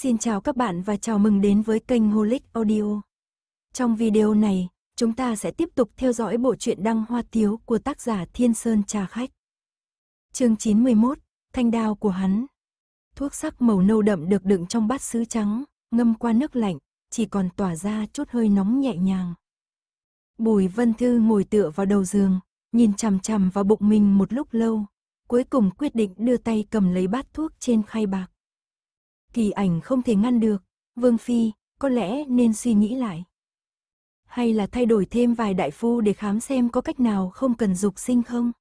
Xin chào các bạn và chào mừng đến với kênh Holic Audio. Trong video này, chúng ta sẽ tiếp tục theo dõi bộ truyện Đăng Hoa Tiếu của tác giả Thiên Sơn Trà Khách. Chương 91, Thanh đao của hắn. Thuốc sắc màu nâu đậm được đựng trong bát sứ trắng, ngâm qua nước lạnh, chỉ còn tỏa ra chút hơi nóng nhẹ nhàng. Bùi Vân Thư ngồi tựa vào đầu giường, nhìn chằm chằm vào bụng mình một lúc lâu, cuối cùng quyết định đưa tay cầm lấy bát thuốc trên khay bạc kỳ ảnh không thể ngăn được, Vương Phi, có lẽ nên suy nghĩ lại. Hay là thay đổi thêm vài đại phu để khám xem có cách nào không cần dục sinh không?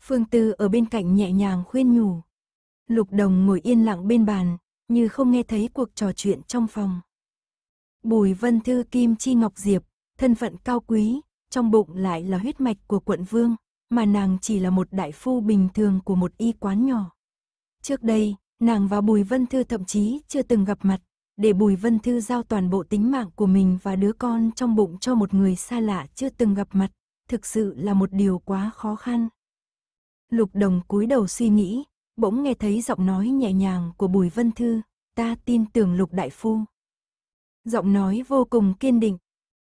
Phương Tư ở bên cạnh nhẹ nhàng khuyên nhủ. Lục Đồng ngồi yên lặng bên bàn, như không nghe thấy cuộc trò chuyện trong phòng. Bùi Vân Thư Kim Chi Ngọc Diệp, thân phận cao quý, trong bụng lại là huyết mạch của quận vương, mà nàng chỉ là một đại phu bình thường của một y quán nhỏ. Trước đây, nàng và Bùi Vân Thư thậm chí chưa từng gặp mặt, để Bùi Vân Thư giao toàn bộ tính mạng của mình và đứa con trong bụng cho một người xa lạ chưa từng gặp mặt, thực sự là một điều quá khó khăn. Lục Đồng cúi đầu suy nghĩ, bỗng nghe thấy giọng nói nhẹ nhàng của Bùi Vân Thư, ta tin tưởng Lục Đại Phu. Giọng nói vô cùng kiên định.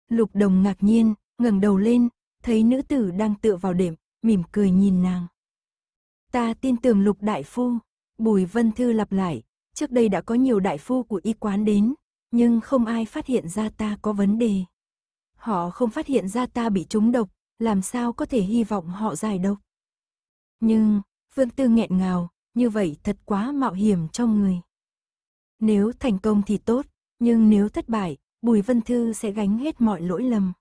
Lục Đồng ngạc nhiên, ngẩng đầu lên, thấy nữ tử đang tựa vào đệm, mỉm cười nhìn nàng. Ta tin tưởng Lục Đại Phu. Bùi Vân Thư lặp lại, trước đây đã có nhiều đại phu của y quán đến, nhưng không ai phát hiện ra ta có vấn đề. Họ không phát hiện ra ta bị trúng độc, làm sao có thể hy vọng họ giải độc. Nhưng, Vương Tư nghẹn ngào, như vậy thật quá mạo hiểm trong người. Nếu thành công thì tốt, nhưng nếu thất bại, Bùi Vân Thư sẽ gánh hết mọi lỗi lầm.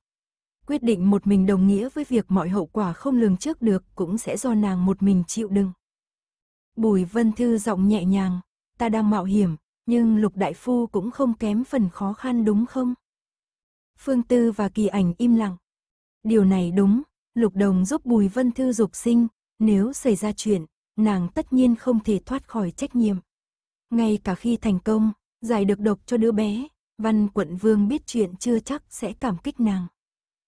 Quyết định một mình đồng nghĩa với việc mọi hậu quả không lường trước được cũng sẽ do nàng một mình chịu đựng. Bùi Vân Thư giọng nhẹ nhàng, ta đang mạo hiểm, nhưng Lục Đại Phu cũng không kém phần khó khăn đúng không? Phương Tư và Kỳ Ảnh im lặng. Điều này đúng, Lục Đồng giúp Bùi Vân Thư dục sinh, nếu xảy ra chuyện, nàng tất nhiên không thể thoát khỏi trách nhiệm. Ngay cả khi thành công, giải được độc cho đứa bé, Văn Quận Vương biết chuyện chưa chắc sẽ cảm kích nàng.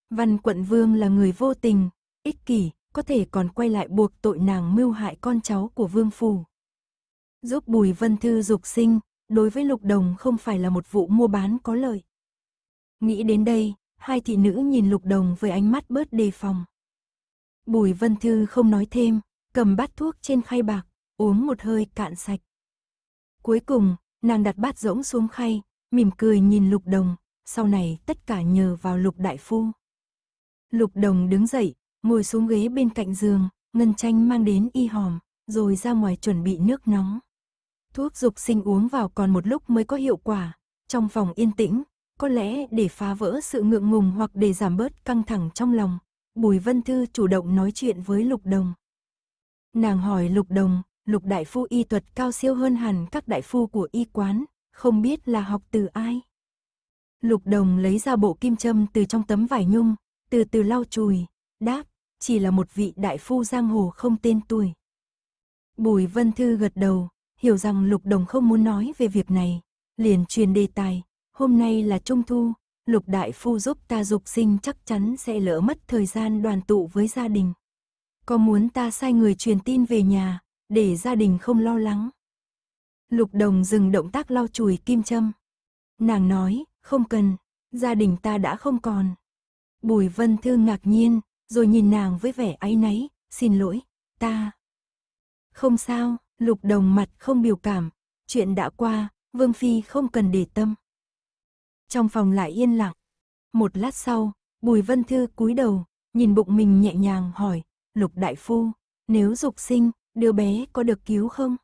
Văn Quận Vương là người vô tình, ích kỷ, có thể còn quay lại buộc tội nàng mưu hại con cháu của vương phủ. Giúp Bùi Vân Thư dục sinh, đối với lục đồng không phải là một vụ mua bán có lợi. Nghĩ đến đây, hai thị nữ nhìn lục đồng với ánh mắt bớt đề phòng. Bùi Vân Thư không nói thêm, cầm bát thuốc trên khay bạc, uống một hơi cạn sạch. Cuối cùng, nàng đặt bát rỗng xuống khay, mỉm cười nhìn lục đồng, sau này tất cả nhờ vào lục đại phu. Lục đồng đứng dậy, Ngồi xuống ghế bên cạnh giường, Ngân Tranh mang đến y hòm, rồi ra ngoài chuẩn bị nước nóng. Thuốc dục sinh uống vào còn một lúc mới có hiệu quả. Trong phòng yên tĩnh, có lẽ để phá vỡ sự ngượng ngùng hoặc để giảm bớt căng thẳng trong lòng, Bùi Vân Thư chủ động nói chuyện với Lục Đồng. Nàng hỏi Lục Đồng, Lục Đại Phu y thuật cao siêu hơn hẳn các đại phu của y quán, không biết là học từ ai. Lục Đồng lấy ra bộ kim châm từ trong tấm vải nhung, từ từ lau chùi, đáp, chỉ là một vị đại phu giang hồ không tên tuổi. Bùi Vân Thư gật đầu, hiểu rằng Lục Đồng không muốn nói về việc này, liền truyền đề tài, hôm nay là Trung Thu, Lục Đại Phu giúp ta dục sinh chắc chắn sẽ lỡ mất thời gian đoàn tụ với gia đình. Có muốn ta sai người truyền tin về nhà, để gia đình không lo lắng? Lục Đồng dừng động tác lau chùi kim châm. Nàng nói, không cần, gia đình ta đã không còn. Bùi Vân Thư ngạc nhiên, rồi nhìn nàng với vẻ áy náy, xin lỗi, ta. Không sao, lục đồng mặt không biểu cảm, chuyện đã qua, Vương Phi không cần để tâm. Trong phòng lại yên lặng, một lát sau, Bùi Vân Thư cúi đầu, nhìn bụng mình nhẹ nhàng hỏi, lục đại phu, nếu dục sinh, đứa bé có được cứu không?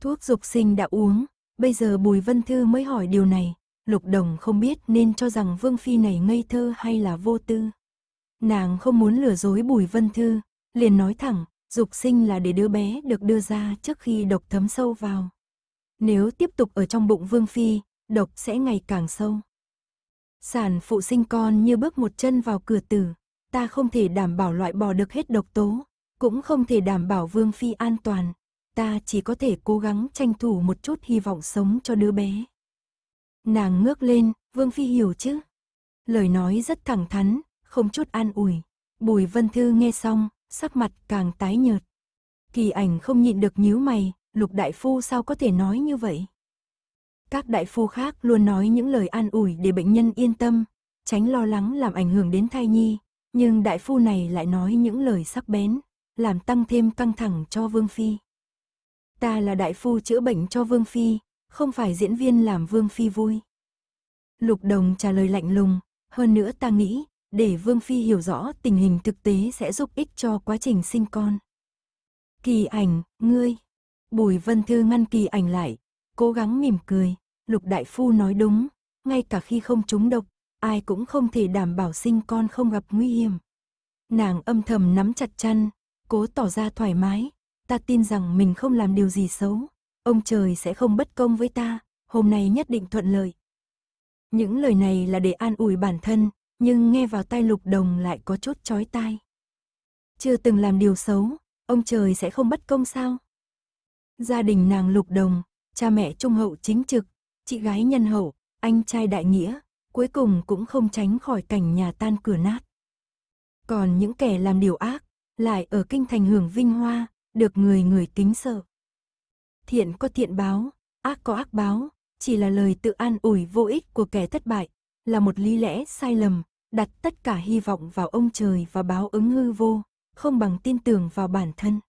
Thuốc dục sinh đã uống, bây giờ Bùi Vân Thư mới hỏi điều này, lục đồng không biết nên cho rằng Vương Phi này ngây thơ hay là vô tư. Nàng không muốn lừa dối Bùi Vân Thư, liền nói thẳng, dục sinh là để đứa bé được đưa ra trước khi độc thấm sâu vào. Nếu tiếp tục ở trong bụng Vương Phi, độc sẽ ngày càng sâu. Sản phụ sinh con như bước một chân vào cửa tử, ta không thể đảm bảo loại bỏ được hết độc tố, cũng không thể đảm bảo Vương Phi an toàn, ta chỉ có thể cố gắng tranh thủ một chút hy vọng sống cho đứa bé. Nàng ngước lên, Vương Phi hiểu chứ? Lời nói rất thẳng thắn, không chút an ủi. Bùi Vân Thư nghe xong, sắc mặt càng tái nhợt. Kỳ ảnh không nhịn được nhíu mày, lục đại phu sao có thể nói như vậy? Các đại phu khác luôn nói những lời an ủi để bệnh nhân yên tâm, tránh lo lắng làm ảnh hưởng đến thai nhi, nhưng đại phu này lại nói những lời sắc bén, làm tăng thêm căng thẳng cho Vương Phi. Ta là đại phu chữa bệnh cho Vương Phi, không phải diễn viên làm Vương Phi vui. Lục Đồng trả lời lạnh lùng, hơn nữa ta nghĩ, để Vương Phi hiểu rõ tình hình thực tế sẽ giúp ích cho quá trình sinh con. Kỳ ảnh, ngươi. Bùi Vân Thư ngăn kỳ ảnh lại, cố gắng mỉm cười. Lục Đại Phu nói đúng, ngay cả khi không trúng độc, ai cũng không thể đảm bảo sinh con không gặp nguy hiểm. Nàng âm thầm nắm chặt chăn, cố tỏ ra thoải mái. Ta tin rằng mình không làm điều gì xấu, ông trời sẽ không bất công với ta, hôm nay nhất định thuận lợi. Những lời này là để an ủi bản thân, nhưng nghe vào tai lục đồng lại có chút chói tai. Chưa từng làm điều xấu, ông trời sẽ không bất công sao? Gia đình nàng lục đồng, cha mẹ trung hậu chính trực, chị gái nhân hậu, anh trai đại nghĩa, cuối cùng cũng không tránh khỏi cảnh nhà tan cửa nát. Còn những kẻ làm điều ác, lại ở kinh thành hưởng vinh hoa, được người người kính sợ. Thiện có thiện báo, ác có ác báo, chỉ là lời tự an ủi vô ích của kẻ thất bại, là một lý lẽ sai lầm, đặt tất cả hy vọng vào ông trời và báo ứng hư vô, không bằng tin tưởng vào bản thân.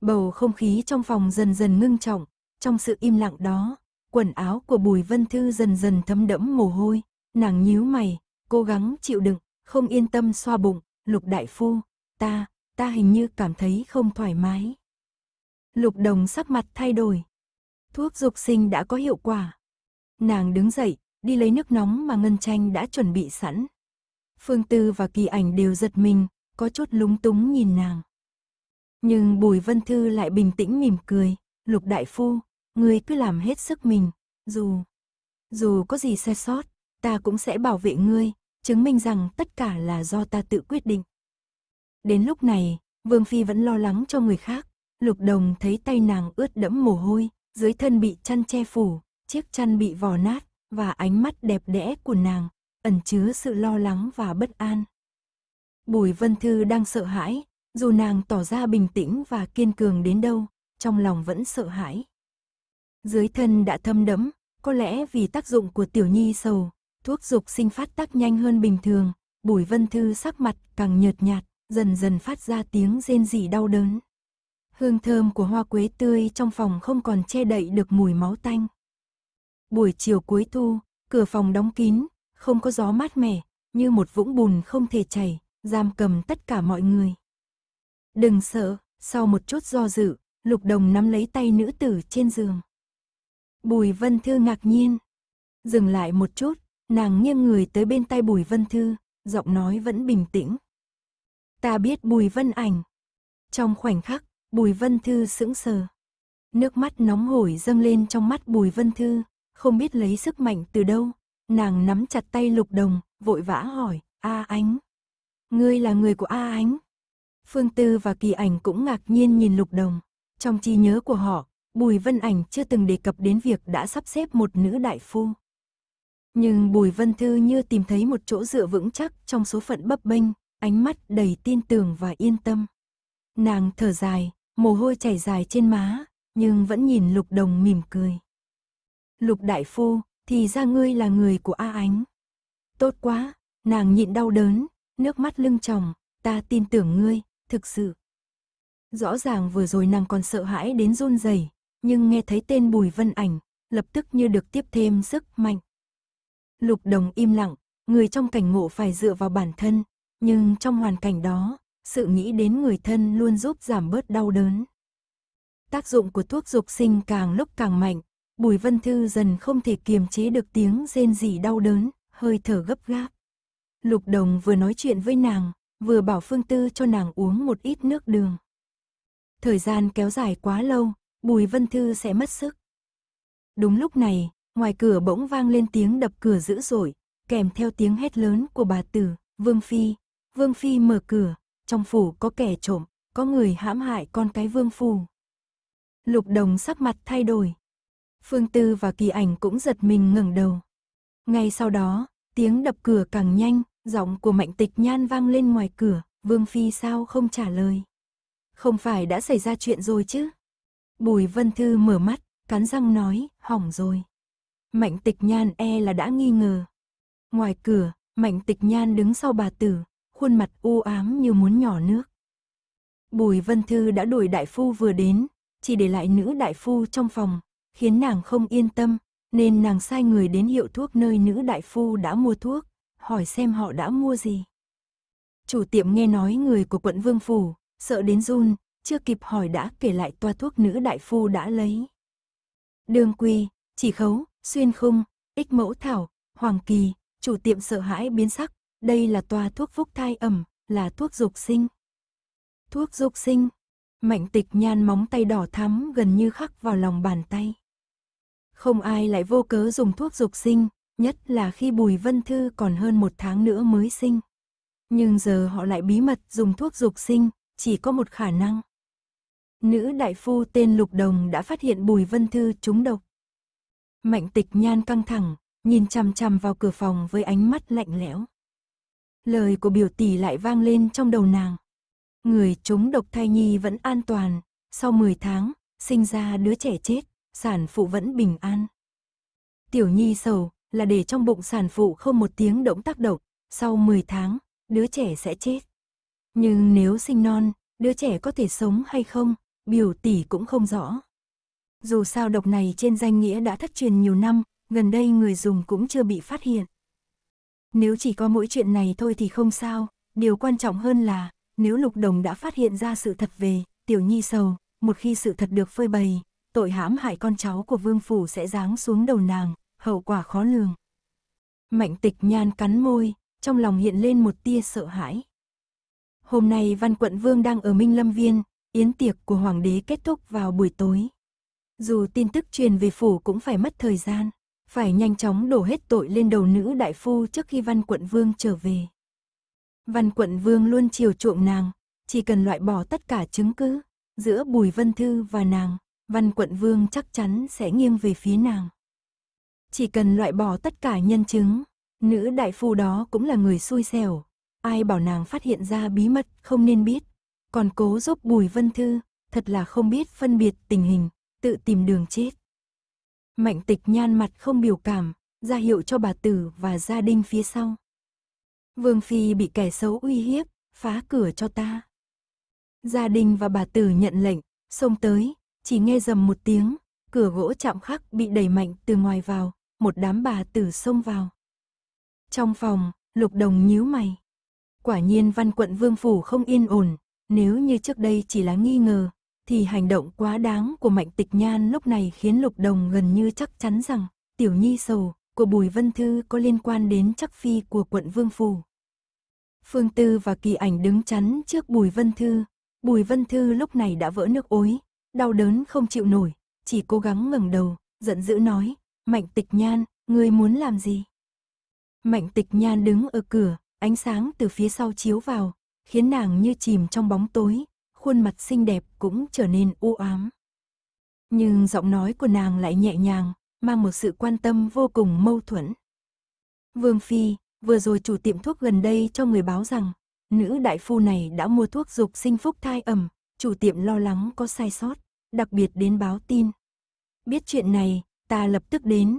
Bầu không khí trong phòng dần dần ngưng trọng, trong sự im lặng đó, quần áo của Bùi Vân Thư dần dần thấm đẫm mồ hôi, nàng nhíu mày, cố gắng chịu đựng, không yên tâm xoa bụng, Lục Đại Phu, ta, ta hình như cảm thấy không thoải mái. Lục Đồng sắc mặt thay đổi. Thuốc dục sinh đã có hiệu quả. Nàng đứng dậy, đi lấy nước nóng mà Ngân Tranh đã chuẩn bị sẵn. Phương Tư và Kỳ Ảnh đều giật mình, có chút lúng túng nhìn nàng. Nhưng Bùi Vân Thư lại bình tĩnh mỉm cười, Lục Đại Phu, ngươi cứ làm hết sức mình, dù, dù có gì sai sót, ta cũng sẽ bảo vệ ngươi, chứng minh rằng tất cả là do ta tự quyết định. Đến lúc này, Vương Phi vẫn lo lắng cho người khác, Lục Đồng thấy tay nàng ướt đẫm mồ hôi, dưới thân bị chăn che phủ, chiếc chăn bị vò nát, và ánh mắt đẹp đẽ của nàng ẩn chứa sự lo lắng và bất an. Bùi Vân Thư đang sợ hãi, dù nàng tỏ ra bình tĩnh và kiên cường đến đâu, trong lòng vẫn sợ hãi. Dưới thân đã thâm đẫm, có lẽ vì tác dụng của tiểu nhi sầu, thuốc dục sinh phát tác nhanh hơn bình thường, Bùi Vân Thư sắc mặt càng nhợt nhạt, dần dần phát ra tiếng rên rỉ đau đớn. Hương thơm của hoa quế tươi trong phòng không còn che đậy được mùi máu tanh. Buổi chiều cuối thu, cửa phòng đóng kín, không có gió mát mẻ, như một vũng bùn không thể chảy, giam cầm tất cả mọi người. Đừng sợ, sau một chút do dự, Lục Đồng nắm lấy tay nữ tử trên giường. Bùi Vân Thư ngạc nhiên. Dừng lại một chút, nàng nghiêng người tới bên tay Bùi Vân Thư, giọng nói vẫn bình tĩnh. Ta biết Bùi Vân ảnh. Trong khoảnh khắc, Bùi Vân Thư sững sờ. Nước mắt nóng hổi dâng lên trong mắt Bùi Vân Thư, không biết lấy sức mạnh từ đâu, Nàng nắm chặt tay Lục Đồng, vội vã hỏi, A Ánh. Ngươi là người của A Ánh. Phương Tư và Kỳ Ảnh cũng ngạc nhiên nhìn Lục Đồng. Trong trí nhớ của họ, Bùi Vân Ảnh chưa từng đề cập đến việc đã sắp xếp một nữ đại phu. Nhưng Bùi Vân Thư như tìm thấy một chỗ dựa vững chắc trong số phận bấp bênh, ánh mắt đầy tin tưởng và yên tâm. Nàng thở dài, mồ hôi chảy dài trên má, nhưng vẫn nhìn Lục Đồng mỉm cười. Lục Đại Phu, thì ra ngươi là người của A Ánh. Tốt quá, nàng nhịn đau đớn, nước mắt lưng tròng, ta tin tưởng ngươi, thực sự. Rõ ràng vừa rồi nàng còn sợ hãi đến run rẩy, nhưng nghe thấy tên Bùi Vân Ảnh, lập tức như được tiếp thêm sức mạnh. Lục Đồng im lặng, người trong cảnh ngộ phải dựa vào bản thân, nhưng trong hoàn cảnh đó, sự nghĩ đến người thân luôn giúp giảm bớt đau đớn. Tác dụng của thuốc dục sinh càng lúc càng mạnh, Bùi Vân Thư dần không thể kiềm chế được tiếng rên rỉ đau đớn, hơi thở gấp gáp. Lục Đồng vừa nói chuyện với nàng, vừa bảo Phương Tư cho nàng uống một ít nước đường. Thời gian kéo dài quá lâu, Bùi Vân Thư sẽ mất sức. Đúng lúc này, ngoài cửa bỗng vang lên tiếng đập cửa dữ dội, kèm theo tiếng hét lớn của bà tử, Vương Phi. Vương Phi mở cửa, trong phủ có kẻ trộm, có người hãm hại con cái Vương Phù. Lục Đồng sắc mặt thay đổi, Phương Tư và Kỳ Ảnh cũng giật mình ngẩng đầu. Ngay sau đó, tiếng đập cửa càng nhanh, giọng của Mạnh Tịch Nhan vang lên ngoài cửa, Vương Phi sao không trả lời. Không phải đã xảy ra chuyện rồi chứ? Bùi Vân Thư mở mắt, cắn răng nói, hỏng rồi. Mạnh Tịch Nhan e là đã nghi ngờ. Ngoài cửa, Mạnh Tịch Nhan đứng sau bà tử, khuôn mặt u ám như muốn nhỏ nước. Bùi Vân Thư đã đuổi đại phu vừa đến, chỉ để lại nữ đại phu trong phòng, khiến nàng không yên tâm, nên nàng sai người đến hiệu thuốc nơi nữ đại phu đã mua thuốc, hỏi xem họ đã mua gì. Chủ tiệm nghe nói người của quận Vương Phủ, sợ đến run, chưa kịp hỏi đã kể lại toa thuốc nữ đại phu đã lấy. Đường quy, chỉ khấu, xuyên khung, ích mẫu thảo, hoàng kỳ, chủ tiệm sợ hãi biến sắc, đây là toa thuốc phúc thai ẩm, là thuốc dục sinh. Thuốc dục sinh, mạnh tịch nhan móng tay đỏ thắm gần như khắc vào lòng bàn tay. Không ai lại vô cớ dùng thuốc dục sinh, nhất là khi Bùi Vân Thư còn hơn một tháng nữa mới sinh. Nhưng giờ họ lại bí mật dùng thuốc dục sinh, chỉ có một khả năng. Nữ đại phu tên Lục Đồng đã phát hiện Bùi Vân Thư trúng độc. Mạnh tịch nhan căng thẳng, nhìn chằm chằm vào cửa phòng với ánh mắt lạnh lẽo. Lời của biểu tỷ lại vang lên trong đầu nàng. Người trúng độc thai nhi vẫn an toàn, sau 10 tháng, sinh ra đứa trẻ chết sản phụ vẫn bình an. Tiểu nhi sầu là để trong bụng sản phụ không một tiếng động tác động, sau 10 tháng, đứa trẻ sẽ chết. Nhưng nếu sinh non, đứa trẻ có thể sống hay không, biểu tỷ cũng không rõ. Dù sao độc này trên danh nghĩa đã thất truyền nhiều năm, gần đây người dùng cũng chưa bị phát hiện. Nếu chỉ có mỗi chuyện này thôi thì không sao, điều quan trọng hơn là, nếu Lục Đồng đã phát hiện ra sự thật về Tiểu Nhi Sầu, một khi sự thật được phơi bày, tội hãm hại con cháu của vương phủ sẽ giáng xuống đầu nàng, hậu quả khó lường. Mạnh tịch nhan cắn môi, trong lòng hiện lên một tia sợ hãi. Hôm nay văn quận vương đang ở Minh Lâm Viên, yến tiệc của hoàng đế kết thúc vào buổi tối. Dù tin tức truyền về phủ cũng phải mất thời gian, phải nhanh chóng đổ hết tội lên đầu nữ đại phu trước khi văn quận vương trở về. Văn quận vương luôn chiều chuộng nàng, chỉ cần loại bỏ tất cả chứng cứ giữa Bùi Vân Thư và nàng, Văn quận vương chắc chắn sẽ nghiêng về phía nàng. Chỉ cần loại bỏ tất cả nhân chứng, nữ đại phu đó cũng là người xui xẻo. Ai bảo nàng phát hiện ra bí mật không nên biết. Còn cố giúp Bùi Vân Thư, thật là không biết phân biệt tình hình, tự tìm đường chết. Mạnh tịch nhan mặt không biểu cảm, ra hiệu cho bà tử và gia đình phía sau. Vương Phi bị kẻ xấu uy hiếp, phá cửa cho ta. Gia đình và bà tử nhận lệnh, xông tới, chỉ nghe dầm một tiếng, cửa gỗ chạm khắc bị đẩy mạnh từ ngoài vào, một đám bà tử xông vào. Trong phòng, lục đồng nhíu mày. Quả nhiên văn quận vương phủ không yên ổn, nếu như trước đây chỉ là nghi ngờ, thì hành động quá đáng của mạnh tịch nhan lúc này khiến lục đồng gần như chắc chắn rằng tiểu nhi sầu của Bùi Vân Thư có liên quan đến chắc phi của quận Vương Phủ. Phương Tư và Kỳ Ảnh đứng chắn trước Bùi Vân Thư. Bùi Vân Thư lúc này đã vỡ nước ối, đau đớn không chịu nổi, chỉ cố gắng ngẩng đầu, giận dữ nói, Mạnh Tịch Nhan, ngươi muốn làm gì? Mạnh Tịch Nhan đứng ở cửa, ánh sáng từ phía sau chiếu vào, khiến nàng như chìm trong bóng tối, khuôn mặt xinh đẹp cũng trở nên u ám. Nhưng giọng nói của nàng lại nhẹ nhàng, mang một sự quan tâm vô cùng mâu thuẫn. Vương Phi, vừa rồi chủ tiệm thuốc gần đây cho người báo rằng, nữ đại phu này đã mua thuốc dục sinh phúc thai ẩm, chủ tiệm lo lắng có sai sót, đặc biệt đến báo tin. Biết chuyện này, ta lập tức đến.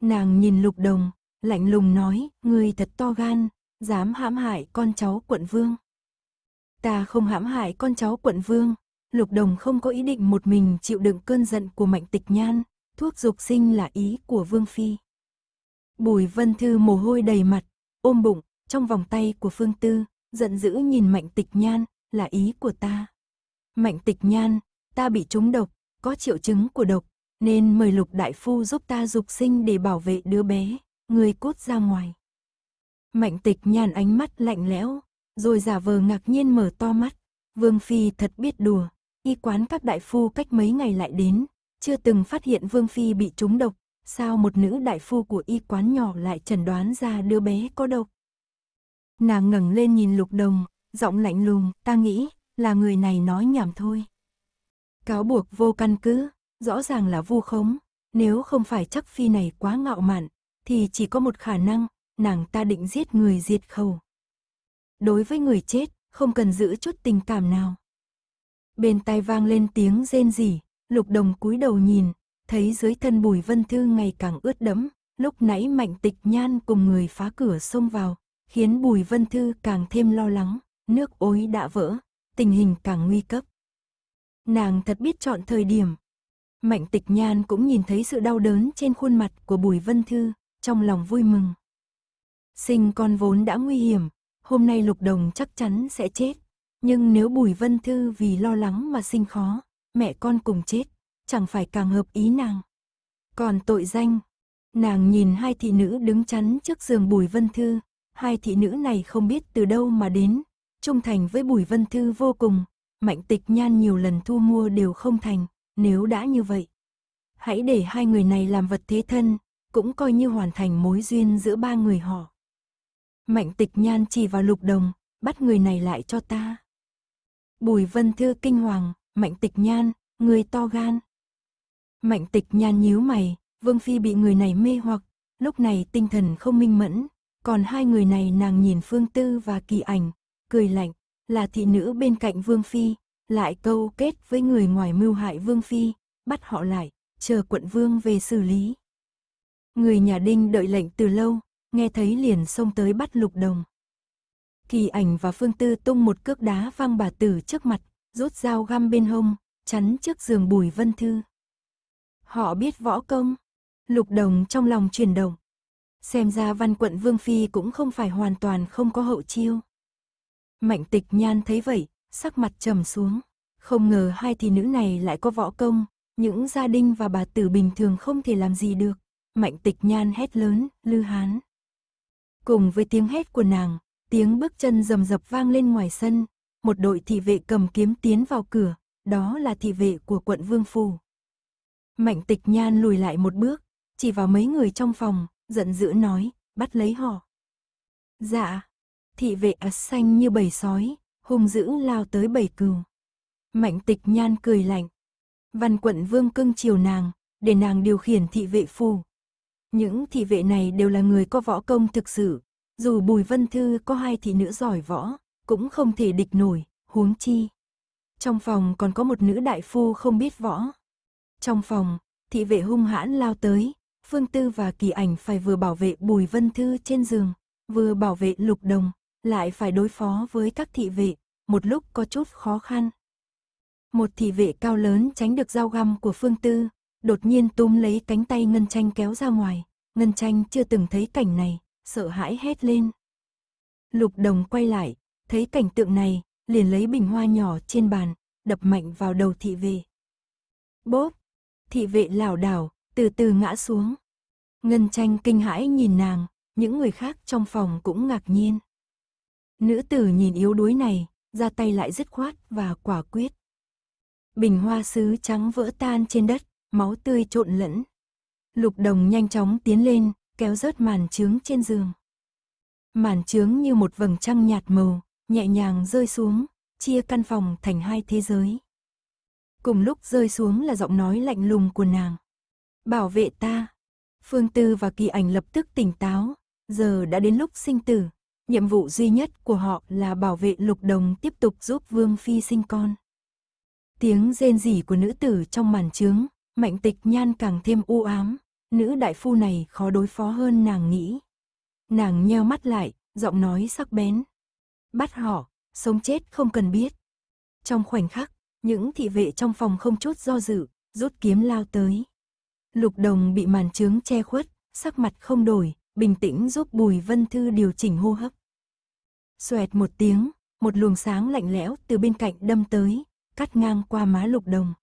Nàng nhìn lục đồng, lạnh lùng nói, ngươi thật to gan, dám hãm hại con cháu quận vương. Ta không hãm hại con cháu quận vương, lục đồng không có ý định một mình chịu đựng cơn giận của mạnh tịch nhan, thuốc dục sinh là ý của vương phi. Bùi vân thư mồ hôi đầy mặt, ôm bụng, trong vòng tay của phương tư, giận dữ nhìn mạnh tịch nhan, là ý của ta. Mạnh tịch nhan, ta bị trúng độc, có triệu chứng của độc, nên mời lục đại phu giúp ta dục sinh để bảo vệ đứa bé, người cút ra ngoài. Mạnh tịch nhan ánh mắt lạnh lẽo, rồi giả vờ ngạc nhiên mở to mắt. Vương Phi thật biết đùa, y quán các đại phu cách mấy ngày lại đến, chưa từng phát hiện Vương Phi bị trúng độc, sao một nữ đại phu của y quán nhỏ lại chẩn đoán ra đứa bé có độc. Nàng ngẩng lên nhìn lục đồng, giọng lạnh lùng, ta nghĩ là người này nói nhảm thôi. Cáo buộc vô căn cứ, rõ ràng là vu khống, nếu không phải chắc phi này quá ngạo mạn, thì chỉ có một khả năng, nàng ta định giết người diệt khẩu. Đối với người chết, không cần giữ chút tình cảm nào. Bên tai vang lên tiếng rên rỉ, lục đồng cúi đầu nhìn, thấy dưới thân bùi vân thư ngày càng ướt đẫm, lúc nãy mạnh tịch nhan cùng người phá cửa xông vào, khiến bùi vân thư càng thêm lo lắng, nước ối đã vỡ, tình hình càng nguy cấp. Nàng thật biết chọn thời điểm. Mạnh tịch nhan cũng nhìn thấy sự đau đớn trên khuôn mặt của Bùi Vân Thư, trong lòng vui mừng. Sinh con vốn đã nguy hiểm, hôm nay Lục Đồng chắc chắn sẽ chết. Nhưng nếu Bùi Vân Thư vì lo lắng mà sinh khó, mẹ con cùng chết, chẳng phải càng hợp ý nàng. Còn tội danh, nàng nhìn hai thị nữ đứng chắn trước giường Bùi Vân Thư, hai thị nữ này không biết từ đâu mà đến, trung thành với Bùi Vân Thư vô cùng, Mạnh Tịch Nhan nhiều lần thu mua đều không thành, nếu đã như vậy. Hãy để hai người này làm vật thế thân, cũng coi như hoàn thành mối duyên giữa ba người họ. Mạnh Tịch Nhan chỉ vào lục đồng, bắt người này lại cho ta. Bùi Vân Thư kinh hoàng, Mạnh Tịch Nhan, người to gan. Mạnh Tịch Nhan nhíu mày, Vương Phi bị người này mê hoặc, lúc này tinh thần không minh mẫn, còn hai người này nàng nhìn Phương Tư và Kỳ Ảnh, cười lạnh, là thị nữ bên cạnh Vương Phi, lại câu kết với người ngoài mưu hại Vương Phi, bắt họ lại, chờ quận Vương về xử lý. Người nhà Đinh đợi lệnh từ lâu, nghe thấy liền xông tới bắt lục đồng. Kỳ ảnh và Phương Tư tung một cước đá văng bà tử trước mặt, rút dao găm bên hông, chắn trước giường bùi vân thư. Họ biết võ công, lục đồng trong lòng chuyển động. Xem ra văn quận Vương Phi cũng không phải hoàn toàn không có hậu chiêu. Mạnh tịch nhan thấy vậy, sắc mặt trầm xuống. Không ngờ hai thị nữ này lại có võ công, những gia đình và bà tử bình thường không thể làm gì được. Mạnh tịch nhan hét lớn, lư hán. Cùng với tiếng hét của nàng, tiếng bước chân rầm rập vang lên ngoài sân. Một đội thị vệ cầm kiếm tiến vào cửa, đó là thị vệ của quận Vương Phủ. Mạnh tịch nhan lùi lại một bước, chỉ vào mấy người trong phòng, giận dữ nói, bắt lấy họ. Dạ, thị vệ ác xanh như bầy sói, hung dữ lao tới bầy cừu. Mạnh tịch nhan cười lạnh. Văn quận vương cưng chiều nàng, để nàng điều khiển thị vệ phù. Những thị vệ này đều là người có võ công thực sự, dù Bùi Vân Thư có hai thị nữ giỏi võ, cũng không thể địch nổi, huống chi. Trong phòng còn có một nữ đại phu không biết võ. Trong phòng, thị vệ hung hãn lao tới, Phương Tư và Kỳ Ảnh phải vừa bảo vệ Bùi Vân Thư trên giường, vừa bảo vệ Lục Đồng, lại phải đối phó với các thị vệ, một lúc có chút khó khăn. Một thị vệ cao lớn tránh được dao găm của Phương Tư, đột nhiên túm lấy cánh tay Ngân Tranh kéo ra ngoài, Ngân Tranh chưa từng thấy cảnh này, sợ hãi hét lên. Lục Đồng quay lại, thấy cảnh tượng này, liền lấy bình hoa nhỏ trên bàn, đập mạnh vào đầu thị vệ. Bốp! Thị vệ lảo đảo, từ từ ngã xuống. Ngân Tranh kinh hãi nhìn nàng, những người khác trong phòng cũng ngạc nhiên. Nữ tử nhìn yếu đuối này, ra tay lại dứt khoát và quả quyết. Bình hoa sứ trắng vỡ tan trên đất, máu tươi trộn lẫn. Lục đồng nhanh chóng tiến lên, kéo rớt màn trướng trên giường. Màn trướng như một vầng trăng nhạt màu, nhẹ nhàng rơi xuống, chia căn phòng thành hai thế giới. Cùng lúc rơi xuống là giọng nói lạnh lùng của nàng. Bảo vệ ta. Phương Tư và Kỳ Ảnh lập tức tỉnh táo, giờ đã đến lúc sinh tử, Nhiệm vụ duy nhất của họ là bảo vệ lục đồng tiếp tục giúp Vương Phi sinh con. Tiếng rên rỉ của nữ tử trong màn trướng, mạnh tịch nhan càng thêm u ám, nữ đại phu này khó đối phó hơn nàng nghĩ. Nàng nheo mắt lại, giọng nói sắc bén. Bắt họ, sống chết không cần biết. Trong khoảnh khắc, những thị vệ trong phòng không chút do dự, rút kiếm lao tới. Lục đồng bị màn trướng che khuất, sắc mặt không đổi, bình tĩnh giúp Bùi Vân Thư điều chỉnh hô hấp. Xoẹt một tiếng, một luồng sáng lạnh lẽo từ bên cạnh đâm tới, cắt ngang qua má Lục Đồng.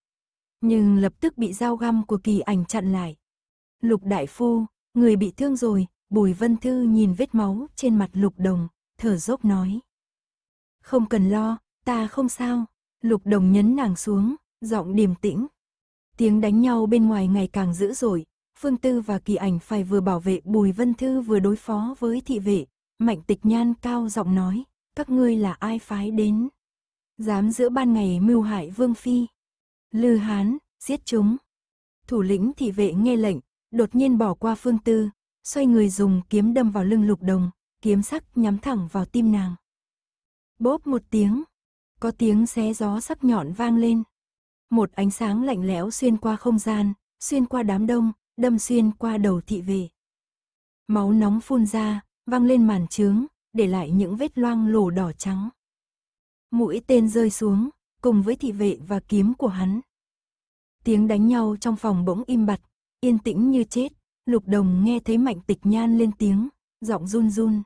Nhưng lập tức bị dao găm của kỳ ảnh chặn lại. Lục Đại Phu, người bị thương rồi, Bùi Vân Thư nhìn vết máu trên mặt Lục Đồng, thở dốc nói. Không cần lo, ta không sao. Lục Đồng nhấn nàng xuống, giọng điềm tĩnh. Tiếng đánh nhau bên ngoài ngày càng dữ dội, Phương Tư và Kỳ Ảnh phải vừa bảo vệ Bùi Vân Thư vừa đối phó với thị vệ. Mạnh tịch nhan cao giọng nói, các ngươi là ai phái đến? Dám giữa ban ngày mưu hại Vương Phi. Lư Hán, giết chúng. Thủ lĩnh thị vệ nghe lệnh, đột nhiên bỏ qua Phương Tư, xoay người dùng kiếm đâm vào lưng lục đồng, kiếm sắc nhắm thẳng vào tim nàng. Bốp một tiếng, có tiếng xé gió sắc nhọn vang lên. Một ánh sáng lạnh lẽo xuyên qua không gian, xuyên qua đám đông, đâm xuyên qua đầu thị vệ, Máu nóng phun ra, văng lên màn trướng, để lại những vết loang lổ đỏ trắng. Mũi tên rơi xuống, cùng với thị vệ và kiếm của hắn. Tiếng đánh nhau trong phòng bỗng im bặt, yên tĩnh như chết, lục đồng nghe thấy mạnh tịch nhan lên tiếng, giọng run run.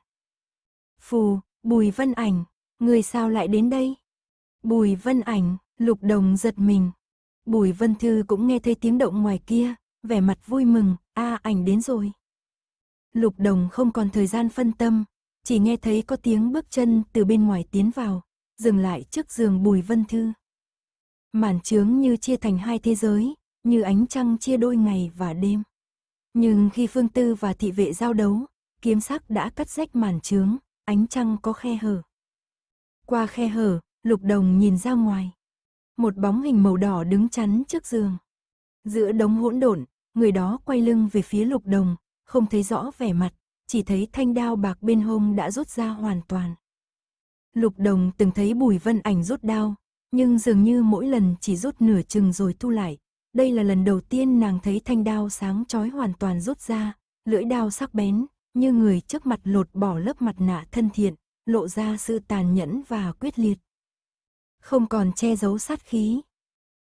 Phù, bùi vân ảnh, người sao lại đến đây? Bùi vân ảnh, lục đồng giật mình. Bùi vân thư cũng nghe thấy tiếng động ngoài kia, vẻ mặt vui mừng, a à, ảnh đến rồi. Lục đồng không còn thời gian phân tâm, chỉ nghe thấy có tiếng bước chân từ bên ngoài tiến vào, dừng lại trước giường bùi vân thư. Màn trướng như chia thành hai thế giới, như ánh trăng chia đôi ngày và đêm. Nhưng khi phương tư và thị vệ giao đấu, kiếm sắc đã cắt rách màn trướng, ánh trăng có khe hở. Qua khe hở, lục đồng nhìn ra ngoài. Một bóng hình màu đỏ đứng chắn trước giường. Giữa đống hỗn độn, người đó quay lưng về phía lục đồng, không thấy rõ vẻ mặt, chỉ thấy thanh đao bạc bên hông đã rút ra hoàn toàn. Lục đồng từng thấy bùi vân ảnh rút đao, nhưng dường như mỗi lần chỉ rút nửa chừng rồi thu lại. Đây là lần đầu tiên nàng thấy thanh đao sáng chói hoàn toàn rút ra, lưỡi đao sắc bén, như người trước mặt lột bỏ lớp mặt nạ thân thiện, lộ ra sự tàn nhẫn và quyết liệt. Không còn che giấu sát khí.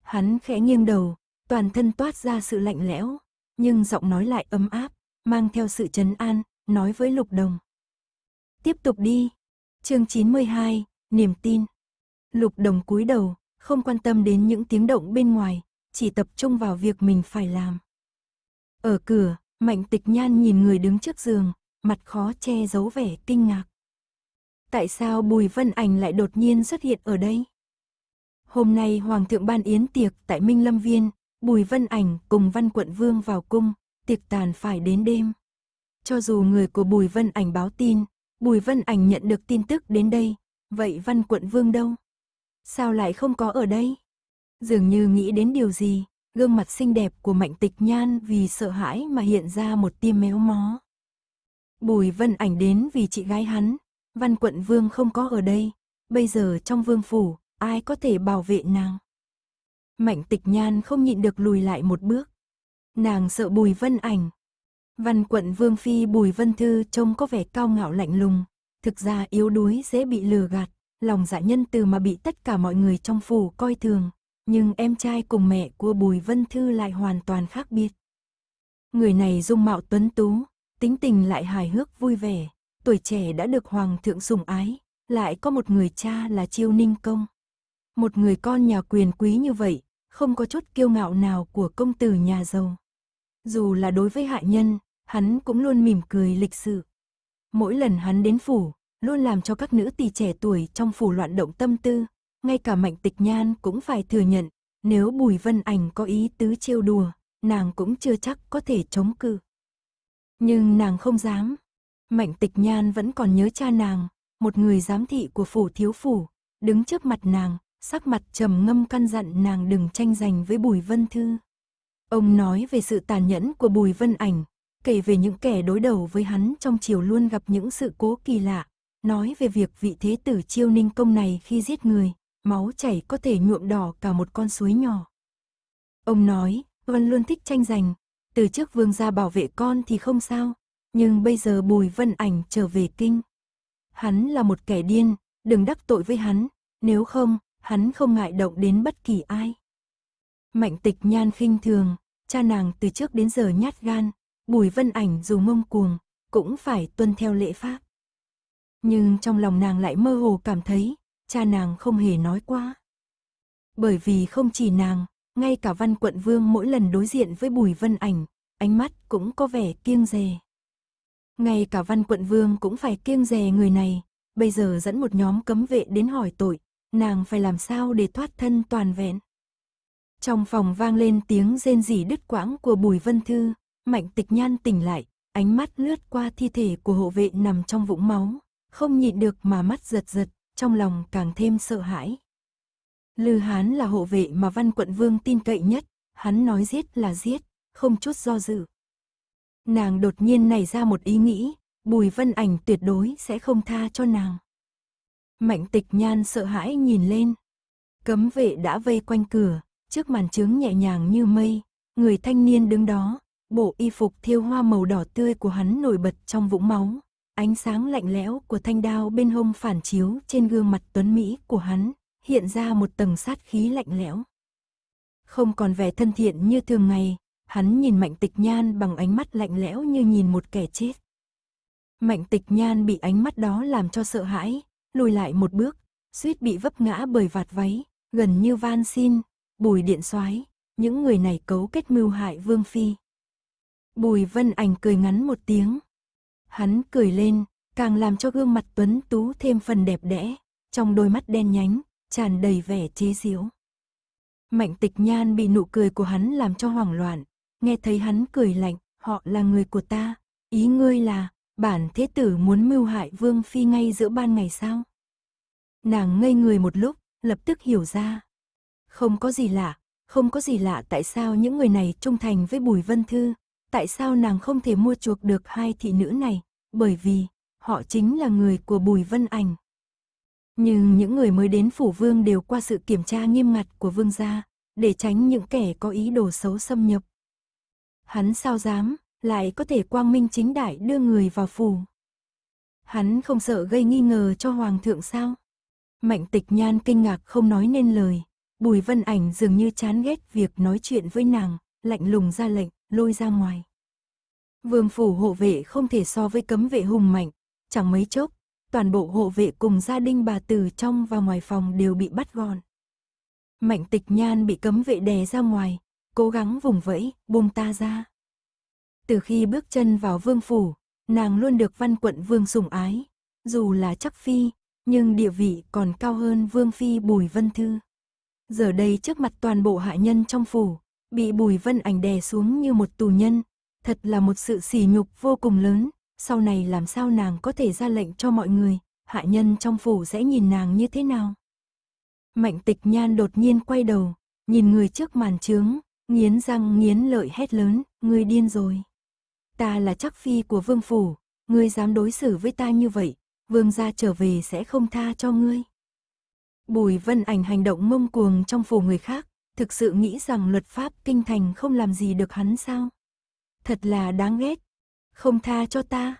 Hắn khẽ nghiêng đầu, toàn thân toát ra sự lạnh lẽo, nhưng giọng nói lại ấm áp, mang theo sự trấn an, nói với Lục Đồng. Tiếp tục đi. Chương 92, niềm tin. Lục Đồng cúi đầu, không quan tâm đến những tiếng động bên ngoài, chỉ tập trung vào việc mình phải làm. Ở cửa, Mạnh Tịch Nhan nhìn người đứng trước giường, mặt khó che giấu vẻ kinh ngạc. Tại sao Bùi Vân Ảnh lại đột nhiên xuất hiện ở đây? Hôm nay Hoàng thượng ban yến tiệc tại Minh Lâm Viên, Bùi Vân Ảnh cùng Văn Quận Vương vào cung, tiệc tàn phải đến đêm. Cho dù người của Bùi Vân Ảnh báo tin, Bùi Vân Ảnh nhận được tin tức đến đây, vậy Văn Quận Vương đâu? Sao lại không có ở đây? Dường như nghĩ đến điều gì, gương mặt xinh đẹp của Mạnh Tịch Nhan vì sợ hãi mà hiện ra một tia méo mó. Bùi Vân Ảnh đến vì chị gái hắn, Văn Quận Vương không có ở đây, bây giờ trong vương phủ, ai có thể bảo vệ nàng? Mạnh tịch nhan không nhịn được lùi lại một bước. Nàng sợ bùi vân ảnh. Văn quận Vương Phi Bùi Vân Thư trông có vẻ cao ngạo lạnh lùng, thực ra yếu đuối dễ bị lừa gạt, lòng dạ nhân từ mà bị tất cả mọi người trong phủ coi thường, nhưng em trai cùng mẹ của Bùi Vân Thư lại hoàn toàn khác biệt. Người này dung mạo tuấn tú, tính tình lại hài hước vui vẻ, tuổi trẻ đã được hoàng thượng sủng ái, lại có một người cha là Chiêu Ninh Công. Một người con nhà quyền quý như vậy, không có chút kiêu ngạo nào của công tử nhà giàu. Dù là đối với hạ nhân, hắn cũng luôn mỉm cười lịch sự. Mỗi lần hắn đến phủ, luôn làm cho các nữ tỳ trẻ tuổi trong phủ loạn động tâm tư, ngay cả Mạnh Tịch Nhan cũng phải thừa nhận, nếu Bùi Vân Ảnh có ý tứ trêu đùa, nàng cũng chưa chắc có thể chống cự. Nhưng nàng không dám. Mạnh Tịch Nhan vẫn còn nhớ cha nàng, một người giám thị của phủ thiếu phủ, đứng trước mặt nàng, sắc mặt trầm ngâm căn dặn nàng đừng tranh giành với Bùi Vân Thư. Ông nói về sự tàn nhẫn của Bùi Vân Ảnh, kể về những kẻ đối đầu với hắn trong chiều luôn gặp những sự cố kỳ lạ, nói về việc vị thế tử chiêu ninh công này khi giết người, máu chảy có thể nhuộm đỏ cả một con suối nhỏ. Ông nói, Vân luôn thích tranh giành, từ trước vương gia bảo vệ con thì không sao, nhưng bây giờ Bùi Vân Ảnh trở về kinh. Hắn là một kẻ điên, đừng đắc tội với hắn, nếu không, hắn không ngại động đến bất kỳ ai. Mạnh tịch nhan khinh thường, cha nàng từ trước đến giờ nhát gan, bùi vân ảnh dù mông cuồng, cũng phải tuân theo lễ pháp. Nhưng trong lòng nàng lại mơ hồ cảm thấy, cha nàng không hề nói quá. Bởi vì không chỉ nàng, ngay cả văn quận vương mỗi lần đối diện với bùi vân ảnh, ánh mắt cũng có vẻ kiêng dè. Ngay cả văn quận vương cũng phải kiêng dè người này, bây giờ dẫn một nhóm cấm vệ đến hỏi tội, nàng phải làm sao để thoát thân toàn vẹn. Trong phòng vang lên tiếng rên rỉ đứt quãng của Bùi Vân Thư, Mạnh Tịch Nhan tỉnh lại, ánh mắt lướt qua thi thể của hộ vệ nằm trong vũng máu, không nhịn được mà mắt giật giật, trong lòng càng thêm sợ hãi. Lư Hán là hộ vệ mà Văn Quận Vương tin cậy nhất, hắn nói giết là giết, không chút do dự. Nàng đột nhiên nảy ra một ý nghĩ, Bùi Vân Ảnh tuyệt đối sẽ không tha cho nàng. Mạnh tịch nhan sợ hãi nhìn lên. Cấm vệ đã vây quanh cửa, trước màn trướng nhẹ nhàng như mây, người thanh niên đứng đó, bộ y phục thiêu hoa màu đỏ tươi của hắn nổi bật trong vũng máu. Ánh sáng lạnh lẽo của thanh đao bên hông phản chiếu trên gương mặt tuấn Mỹ của hắn, hiện ra một tầng sát khí lạnh lẽo. Không còn vẻ thân thiện như thường ngày, hắn nhìn mạnh tịch nhan bằng ánh mắt lạnh lẽo như nhìn một kẻ chết. Mạnh tịch nhan bị ánh mắt đó làm cho sợ hãi, lùi lại một bước, suýt bị vấp ngã bởi vạt váy, gần như van xin, bùi điện soái những người này cấu kết mưu hại Vương Phi. Bùi Vân Ảnh cười ngắn một tiếng. Hắn cười lên, càng làm cho gương mặt tuấn tú thêm phần đẹp đẽ, trong đôi mắt đen nhánh, tràn đầy vẻ chế giễu. Mạnh tịch nhan bị nụ cười của hắn làm cho hoảng loạn, nghe thấy hắn cười lạnh, họ là người của ta, ý ngươi là, Bản thế tử muốn mưu hại Vương Phi ngay giữa ban ngày sao? Nàng ngây người một lúc, lập tức hiểu ra. Không có gì lạ, không có gì lạ tại sao những người này trung thành với Bùi Vân Thư, tại sao nàng không thể mua chuộc được hai thị nữ này, bởi vì họ chính là người của Bùi Vân Ảnh. Nhưng những người mới đến phủ vương đều qua sự kiểm tra nghiêm ngặt của vương gia, để tránh những kẻ có ý đồ xấu xâm nhập. Hắn sao dám, lại có thể quang minh chính đại đưa người vào phủ. Hắn không sợ gây nghi ngờ cho hoàng thượng sao? Mạnh tịch nhan kinh ngạc không nói nên lời. Bùi vân ảnh dường như chán ghét việc nói chuyện với nàng, lạnh lùng ra lệnh, lôi ra ngoài. Vương phủ hộ vệ không thể so với cấm vệ hùng mạnh, chẳng mấy chốc, toàn bộ hộ vệ cùng gia đình bà từ trong và ngoài phòng đều bị bắt gọn. Mạnh tịch nhan bị cấm vệ đè ra ngoài, cố gắng vùng vẫy, buông ta ra. Từ khi bước chân vào vương phủ, nàng luôn được văn quận vương sủng ái, dù là chắc phi, nhưng địa vị còn cao hơn vương phi Bùi Vân Thư. Giờ đây trước mặt toàn bộ hạ nhân trong phủ, bị Bùi Vân Ảnh đè xuống như một tù nhân, thật là một sự sỉ nhục vô cùng lớn, sau này làm sao nàng có thể ra lệnh cho mọi người, hạ nhân trong phủ sẽ nhìn nàng như thế nào. Mạnh tịch nhan đột nhiên quay đầu, nhìn người trước màn trướng, nghiến răng nghiến lợi hét lớn, người điên rồi ta là chắc phi của vương phủ, ngươi dám đối xử với ta như vậy, vương gia trở về sẽ không tha cho ngươi. Bùi vân ảnh hành động mông cuồng trong phủ người khác, thực sự nghĩ rằng luật pháp kinh thành không làm gì được hắn sao? Thật là đáng ghét, không tha cho ta.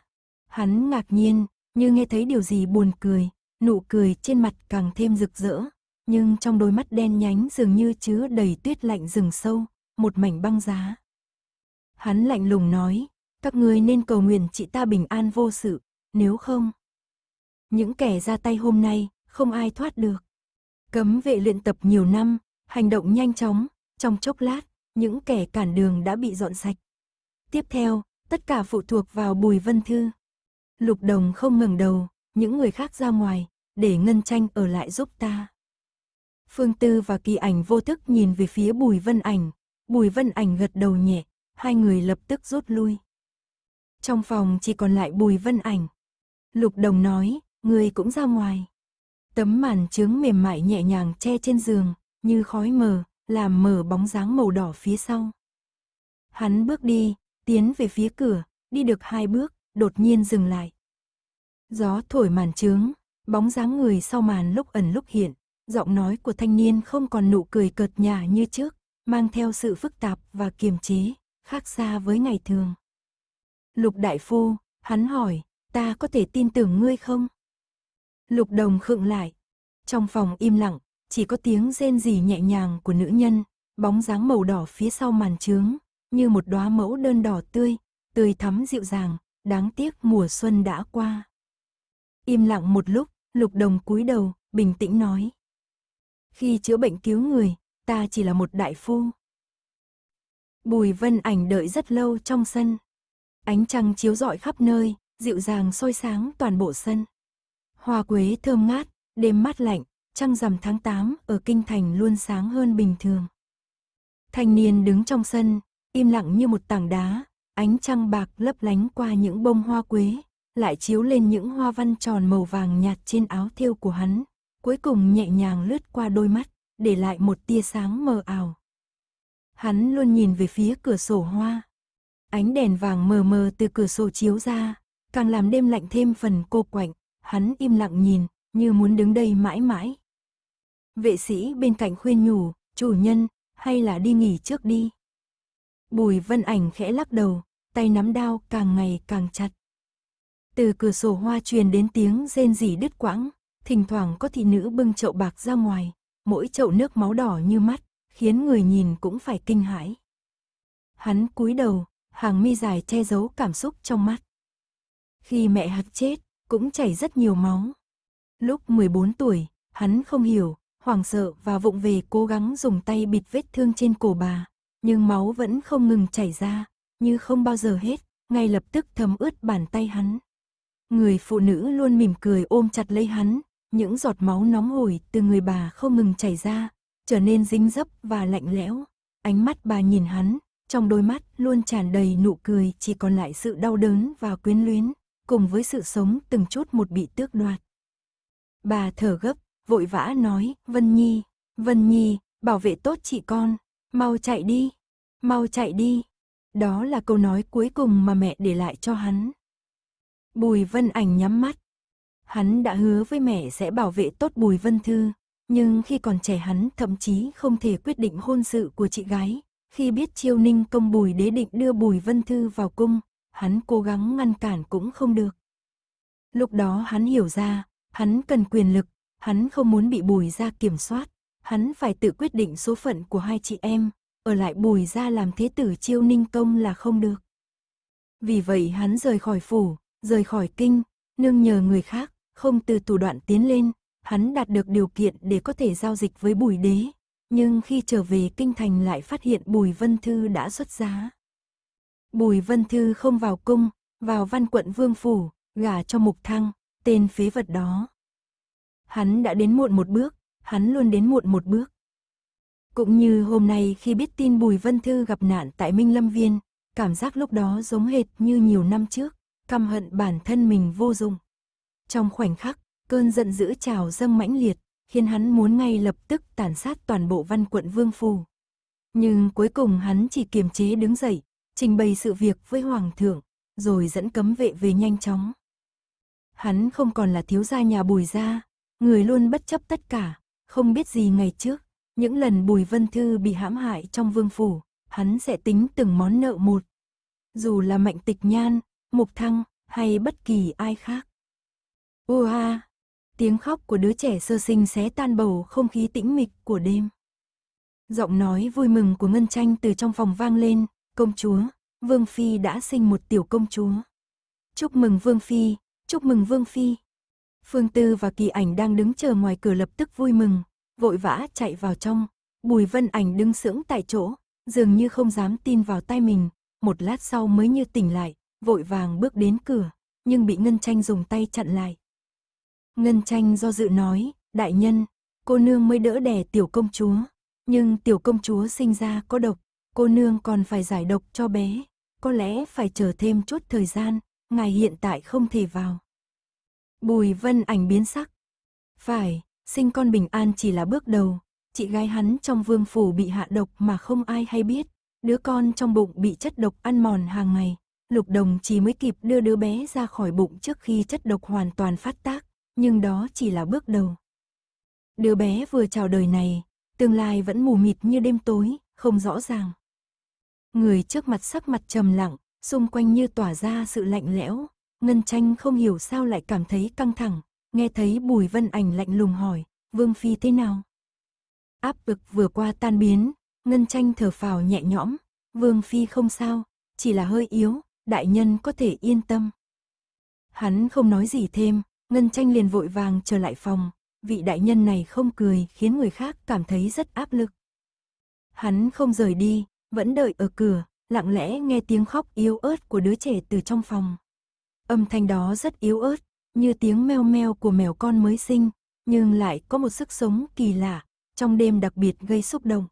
Hắn ngạc nhiên, như nghe thấy điều gì buồn cười, nụ cười trên mặt càng thêm rực rỡ, nhưng trong đôi mắt đen nhánh dường như chứa đầy tuyết lạnh rừng sâu, một mảnh băng giá. Hắn lạnh lùng nói, các ngươi nên cầu nguyện chị ta bình an vô sự, nếu không. Những kẻ ra tay hôm nay, không ai thoát được. Cấm vệ luyện tập nhiều năm, hành động nhanh chóng, trong chốc lát, những kẻ cản đường đã bị dọn sạch. Tiếp theo, tất cả phụ thuộc vào Bùi Vân Thư. Lục Đồng không ngừng đầu, những người khác ra ngoài, để Ngân Tranh ở lại giúp ta. Phương Tư và Kỳ Ảnh vô thức nhìn về phía Bùi Vân Ảnh, Bùi Vân Ảnh gật đầu nhẹ, hai người lập tức rút lui. Trong phòng chỉ còn lại bùi vân ảnh. Lục đồng nói, người cũng ra ngoài. Tấm màn trướng mềm mại nhẹ nhàng che trên giường, như khói mờ, làm mờ bóng dáng màu đỏ phía sau. Hắn bước đi, tiến về phía cửa, đi được hai bước, đột nhiên dừng lại. Gió thổi màn trướng, bóng dáng người sau màn lúc ẩn lúc hiện, giọng nói của thanh niên không còn nụ cười cợt nhả như trước, mang theo sự phức tạp và kiềm chế, khác xa với ngày thường. Lục đại phu, hắn hỏi, ta có thể tin tưởng ngươi không? Lục đồng khựng lại. Trong phòng im lặng, chỉ có tiếng rên rỉ nhẹ nhàng của nữ nhân, bóng dáng màu đỏ phía sau màn trướng, như một đóa mẫu đơn đỏ tươi, tươi thắm dịu dàng, đáng tiếc mùa xuân đã qua. Im lặng một lúc, Lục Đồng cúi đầu, bình tĩnh nói. Khi chữa bệnh cứu người, ta chỉ là một đại phu. Bùi Vân Ảnh đợi rất lâu trong sân, Ánh trăng chiếu rọi khắp nơi, dịu dàng soi sáng toàn bộ sân. Hoa quế thơm ngát, đêm mát lạnh, trăng rằm tháng 8 ở kinh thành luôn sáng hơn bình thường. Thanh niên đứng trong sân, im lặng như một tảng đá, ánh trăng bạc lấp lánh qua những bông hoa quế, lại chiếu lên những hoa văn tròn màu vàng nhạt trên áo thêu của hắn, cuối cùng nhẹ nhàng lướt qua đôi mắt, để lại một tia sáng mờ ảo. Hắn luôn nhìn về phía cửa sổ hoa, Ánh đèn vàng mờ mờ từ cửa sổ chiếu ra, càng làm đêm lạnh thêm phần cô quạnh, hắn im lặng nhìn, như muốn đứng đây mãi mãi. Vệ sĩ bên cạnh khuyên nhủ, chủ nhân, hay là đi nghỉ trước đi. Bùi vân ảnh khẽ lắc đầu, tay nắm đao càng ngày càng chặt. Từ cửa sổ hoa truyền đến tiếng rên rỉ đứt quãng, thỉnh thoảng có thị nữ bưng chậu bạc ra ngoài, mỗi chậu nước máu đỏ như mắt, khiến người nhìn cũng phải kinh hãi. Hắn cúi đầu, hàng mi dài che giấu cảm xúc trong mắt. Khi mẹ hắn chết, cũng chảy rất nhiều máu. Lúc 14 tuổi, hắn không hiểu, hoảng sợ và vụng về cố gắng dùng tay bịt vết thương trên cổ bà, nhưng máu vẫn không ngừng chảy ra, như không bao giờ hết, ngay lập tức thấm ướt bàn tay hắn. Người phụ nữ luôn mỉm cười ôm chặt lấy hắn, những giọt máu nóng hổi từ người bà không ngừng chảy ra, trở nên dính dấp và lạnh lẽo. Ánh mắt bà nhìn hắn, trong đôi mắt luôn tràn đầy nụ cười chỉ còn lại sự đau đớn và quyến luyến, cùng với sự sống từng chút một bị tước đoạt. Bà thở gấp, vội vã nói, Vân Nhi, Vân Nhi, bảo vệ tốt chị con, mau chạy đi, mau chạy đi. Đó là câu nói cuối cùng mà mẹ để lại cho hắn. Bùi Vân Ảnh nhắm mắt. Hắn đã hứa với mẹ sẽ bảo vệ tốt Bùi Vân Thư, nhưng khi còn trẻ hắn thậm chí không thể quyết định hôn sự của chị gái, khi biết chiêu ninh công bùi đế định đưa bùi vân thư vào cung, hắn cố gắng ngăn cản cũng không được. Lúc đó hắn hiểu ra, hắn cần quyền lực, hắn không muốn bị bùi ra kiểm soát, hắn phải tự quyết định số phận của hai chị em, ở lại bùi ra làm thế tử chiêu ninh công là không được. Vì vậy hắn rời khỏi phủ, rời khỏi kinh, nương nhờ người khác, không từ thủ đoạn tiến lên, hắn đạt được điều kiện để có thể giao dịch với bùi đế, nhưng khi trở về kinh thành lại phát hiện Bùi Vân Thư đã xuất giá. Bùi Vân Thư không vào cung, vào văn quận Vương Phủ, gả cho Mục Thăng, tên phế vật đó. Hắn đã đến muộn một bước, hắn luôn đến muộn một bước. Cũng như hôm nay khi biết tin Bùi Vân Thư gặp nạn tại Minh Lâm Viên, cảm giác lúc đó giống hệt như nhiều năm trước, căm hận bản thân mình vô dụng. Trong khoảnh khắc, cơn giận dữ trào dâng mãnh liệt, khiến hắn muốn ngay lập tức tàn sát toàn bộ văn quận Vương Phủ. Nhưng cuối cùng hắn chỉ kiềm chế đứng dậy, trình bày sự việc với Hoàng thượng, rồi dẫn cấm vệ về nhanh chóng. Hắn không còn là thiếu gia nhà bùi gia, người luôn bất chấp tất cả, không biết gì ngày trước, những lần bùi vân thư bị hãm hại trong vương phủ, hắn sẽ tính từng món nợ một. Dù là mạnh tịch nhan, mục thăng hay bất kỳ ai khác. Ua! tiếng khóc của đứa trẻ sơ sinh xé tan bầu không khí tĩnh mịch của đêm. Giọng nói vui mừng của Ngân Tranh từ trong phòng vang lên, công chúa, Vương Phi đã sinh một tiểu công chúa. Chúc mừng Vương Phi, chúc mừng Vương Phi. Phương Tư và Kỳ Ảnh đang đứng chờ ngoài cửa lập tức vui mừng, vội vã chạy vào trong. Bùi Vân Ảnh đứng sững tại chỗ, dường như không dám tin vào tay mình, một lát sau mới như tỉnh lại, vội vàng bước đến cửa, nhưng bị Ngân Tranh dùng tay chặn lại. Ngân tranh do dự nói, đại nhân, cô nương mới đỡ đẻ tiểu công chúa, nhưng tiểu công chúa sinh ra có độc, cô nương còn phải giải độc cho bé, có lẽ phải chờ thêm chút thời gian, ngài hiện tại không thể vào. Bùi vân ảnh biến sắc. Phải, sinh con bình an chỉ là bước đầu, chị gái hắn trong vương phủ bị hạ độc mà không ai hay biết, đứa con trong bụng bị chất độc ăn mòn hàng ngày, lục đồng chỉ mới kịp đưa đứa bé ra khỏi bụng trước khi chất độc hoàn toàn phát tác nhưng đó chỉ là bước đầu. Đứa bé vừa chào đời này, tương lai vẫn mù mịt như đêm tối, không rõ ràng. Người trước mặt sắc mặt trầm lặng, xung quanh như tỏa ra sự lạnh lẽo, Ngân Tranh không hiểu sao lại cảm thấy căng thẳng, nghe thấy Bùi Vân Ảnh lạnh lùng hỏi, Vương Phi thế nào? Áp vực vừa qua tan biến, Ngân Tranh thở phào nhẹ nhõm, Vương Phi không sao, chỉ là hơi yếu, đại nhân có thể yên tâm. Hắn không nói gì thêm, Ngân tranh liền vội vàng trở lại phòng, vị đại nhân này không cười khiến người khác cảm thấy rất áp lực. Hắn không rời đi, vẫn đợi ở cửa, lặng lẽ nghe tiếng khóc yếu ớt của đứa trẻ từ trong phòng. Âm thanh đó rất yếu ớt, như tiếng meo meo của mèo con mới sinh, nhưng lại có một sức sống kỳ lạ, trong đêm đặc biệt gây xúc động.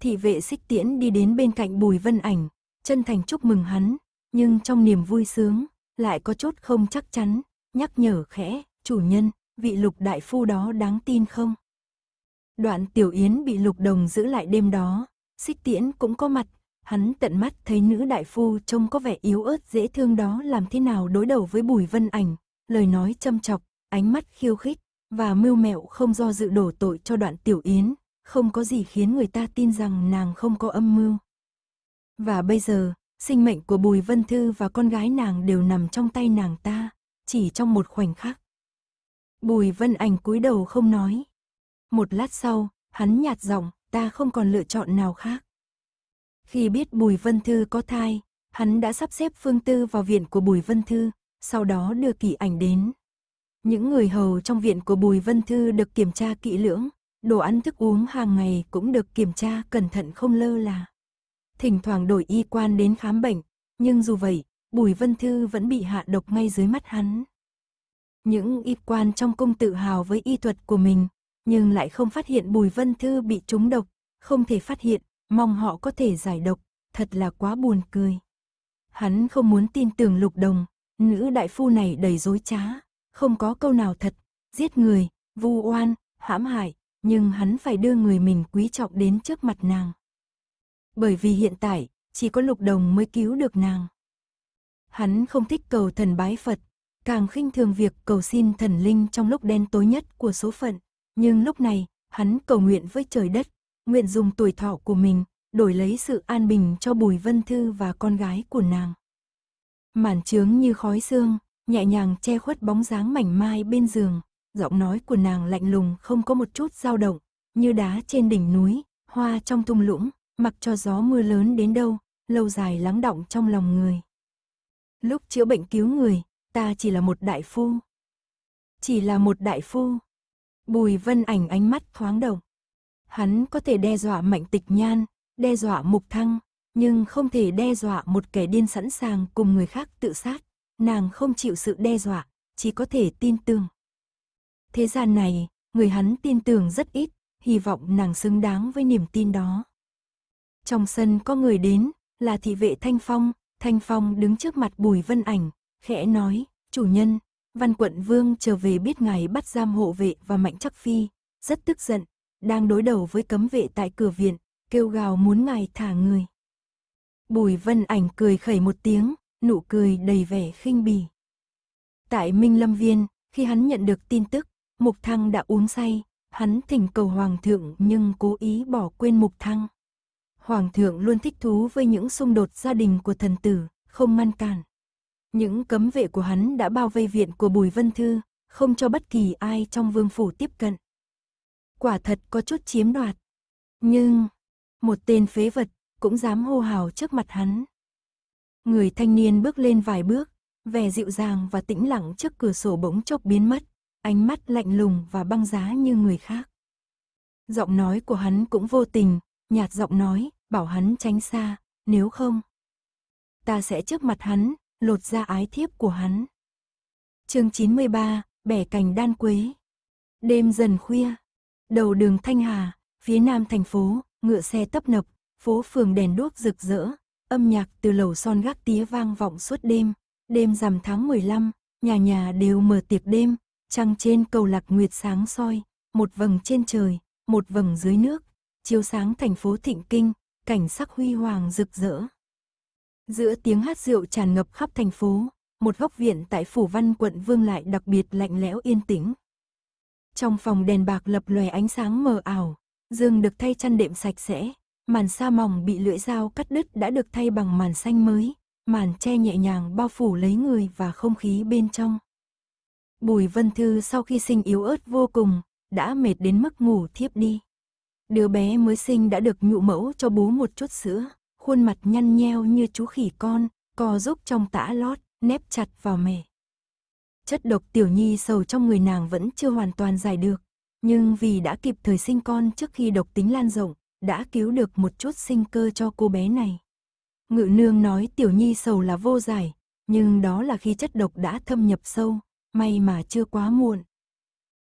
Thị vệ xích tiễn đi đến bên cạnh bùi vân ảnh, chân thành chúc mừng hắn, nhưng trong niềm vui sướng, lại có chút không chắc chắn, nhắc nhở khẽ, chủ nhân, vị lục đại phu đó đáng tin không? Đoạn tiểu yến bị lục đồng giữ lại đêm đó, xích tiễn cũng có mặt, hắn tận mắt thấy nữ đại phu trông có vẻ yếu ớt dễ thương đó làm thế nào đối đầu với bùi vân ảnh, lời nói châm chọc, ánh mắt khiêu khích, và mưu mẹo không do dự đổ tội cho đoạn tiểu yến, không có gì khiến người ta tin rằng nàng không có âm mưu. Và bây giờ, sinh mệnh của Bùi Vân Thư và con gái nàng đều nằm trong tay nàng ta chỉ trong một khoảnh khắc. Bùi Vân Ảnh cúi đầu không nói. Một lát sau, hắn nhạt giọng, ta không còn lựa chọn nào khác. Khi biết Bùi Vân Thư có thai, hắn đã sắp xếp Phương Tư vào viện của Bùi Vân Thư, sau đó đưa kỳ ảnh đến. Những người hầu trong viện của Bùi Vân Thư được kiểm tra kỹ lưỡng, đồ ăn thức uống hàng ngày cũng được kiểm tra cẩn thận không lơ là. Thỉnh thoảng đổi y quan đến khám bệnh, nhưng dù vậy, Bùi Vân Thư vẫn bị hạ độc ngay dưới mắt hắn. Những y quan trong cung tự hào với y thuật của mình, nhưng lại không phát hiện Bùi Vân Thư bị trúng độc, không thể phát hiện, mong họ có thể giải độc, thật là quá buồn cười. Hắn không muốn tin tưởng lục đồng, nữ đại phu này đầy dối trá, không có câu nào thật, giết người, vu oan, hãm hại, nhưng hắn phải đưa người mình quý trọng đến trước mặt nàng. Bởi vì hiện tại, chỉ có lục đồng mới cứu được nàng. Hắn không thích cầu thần bái Phật, càng khinh thường việc cầu xin thần linh trong lúc đen tối nhất của số phận. Nhưng lúc này, hắn cầu nguyện với trời đất, nguyện dùng tuổi thọ của mình, đổi lấy sự an bình cho Bùi Vân Thư và con gái của nàng. Màn trướng như khói xương, nhẹ nhàng che khuất bóng dáng mảnh mai bên giường, giọng nói của nàng lạnh lùng không có một chút dao động, như đá trên đỉnh núi, hoa trong thung lũng, mặc cho gió mưa lớn đến đâu, lâu dài lắng động trong lòng người. Lúc chữa bệnh cứu người, ta chỉ là một đại phu. Chỉ là một đại phu. Bùi vân ảnh ánh mắt thoáng động. Hắn có thể đe dọa mạnh tịch nhan, đe dọa mục thăng, nhưng không thể đe dọa một kẻ điên sẵn sàng cùng người khác tự sát. Nàng không chịu sự đe dọa, chỉ có thể tin tưởng. Thế gian này, người hắn tin tưởng rất ít, hy vọng nàng xứng đáng với niềm tin đó. Trong sân có người đến, là thị vệ Thanh Phong, Thanh Phong đứng trước mặt Bùi Vân Ảnh, khẽ nói, chủ nhân, Văn Quận Vương trở về biết ngài bắt giam hộ vệ và Mạnh Chắc Phi, rất tức giận, đang đối đầu với cấm vệ tại cửa viện, kêu gào muốn ngài thả người. Bùi Vân Ảnh cười khẩy một tiếng, nụ cười đầy vẻ khinh bỉ. Tại Minh Lâm Viên, khi hắn nhận được tin tức, Mục Thăng đã uống say, hắn thỉnh cầu Hoàng thượng nhưng cố ý bỏ quên Mục Thăng. Hoàng thượng luôn thích thú với những xung đột gia đình của thần tử, không ngăn cản. Những cấm vệ của hắn đã bao vây viện của Bùi Vân Thư, không cho bất kỳ ai trong vương phủ tiếp cận. Quả thật có chút chiếm đoạt. Nhưng, một tên phế vật cũng dám hô hào trước mặt hắn. Người thanh niên bước lên vài bước, vẻ dịu dàng và tĩnh lặng trước cửa sổ bỗng chốc biến mất, ánh mắt lạnh lùng và băng giá như người khác. Giọng nói của hắn cũng vô tình, nhạt giọng nói, bảo hắn tránh xa, nếu không, ta sẽ trước mặt hắn, lột ra ái thiếp của hắn. chương 93, bẻ cành đan quế. Đêm dần khuya, đầu đường Thanh Hà, phía nam thành phố, ngựa xe tấp nập, phố phường đèn đuốc rực rỡ, âm nhạc từ lầu son gác tía vang vọng suốt đêm. Đêm rằm tháng 15, nhà nhà đều mở tiệc đêm, trăng trên cầu lạc nguyệt sáng soi, một vầng trên trời, một vầng dưới nước, chiếu sáng thành phố Thịnh Kinh, cảnh sắc huy hoàng rực rỡ. Giữa tiếng hát rượu tràn ngập khắp thành phố, một góc viện tại phủ văn quận Vương lại đặc biệt lạnh lẽo yên tĩnh. Trong phòng đèn bạc lập lòe ánh sáng mờ ảo, giường được thay chăn đệm sạch sẽ, màn sa mỏng bị lưỡi dao cắt đứt đã được thay bằng màn xanh mới, màn che nhẹ nhàng bao phủ lấy người và không khí bên trong. Bùi Vân Thư sau khi sinh yếu ớt vô cùng, đã mệt đến mức ngủ thiếp đi. Đứa bé mới sinh đã được nhụ mẫu cho bú một chút sữa, khuôn mặt nhăn nheo như chú khỉ con, co rúc trong tã lót, nép chặt vào mề. Chất độc tiểu nhi sầu trong người nàng vẫn chưa hoàn toàn giải được, nhưng vì đã kịp thời sinh con trước khi độc tính lan rộng, đã cứu được một chút sinh cơ cho cô bé này. Ngự nương nói tiểu nhi sầu là vô giải, nhưng đó là khi chất độc đã thâm nhập sâu, may mà chưa quá muộn.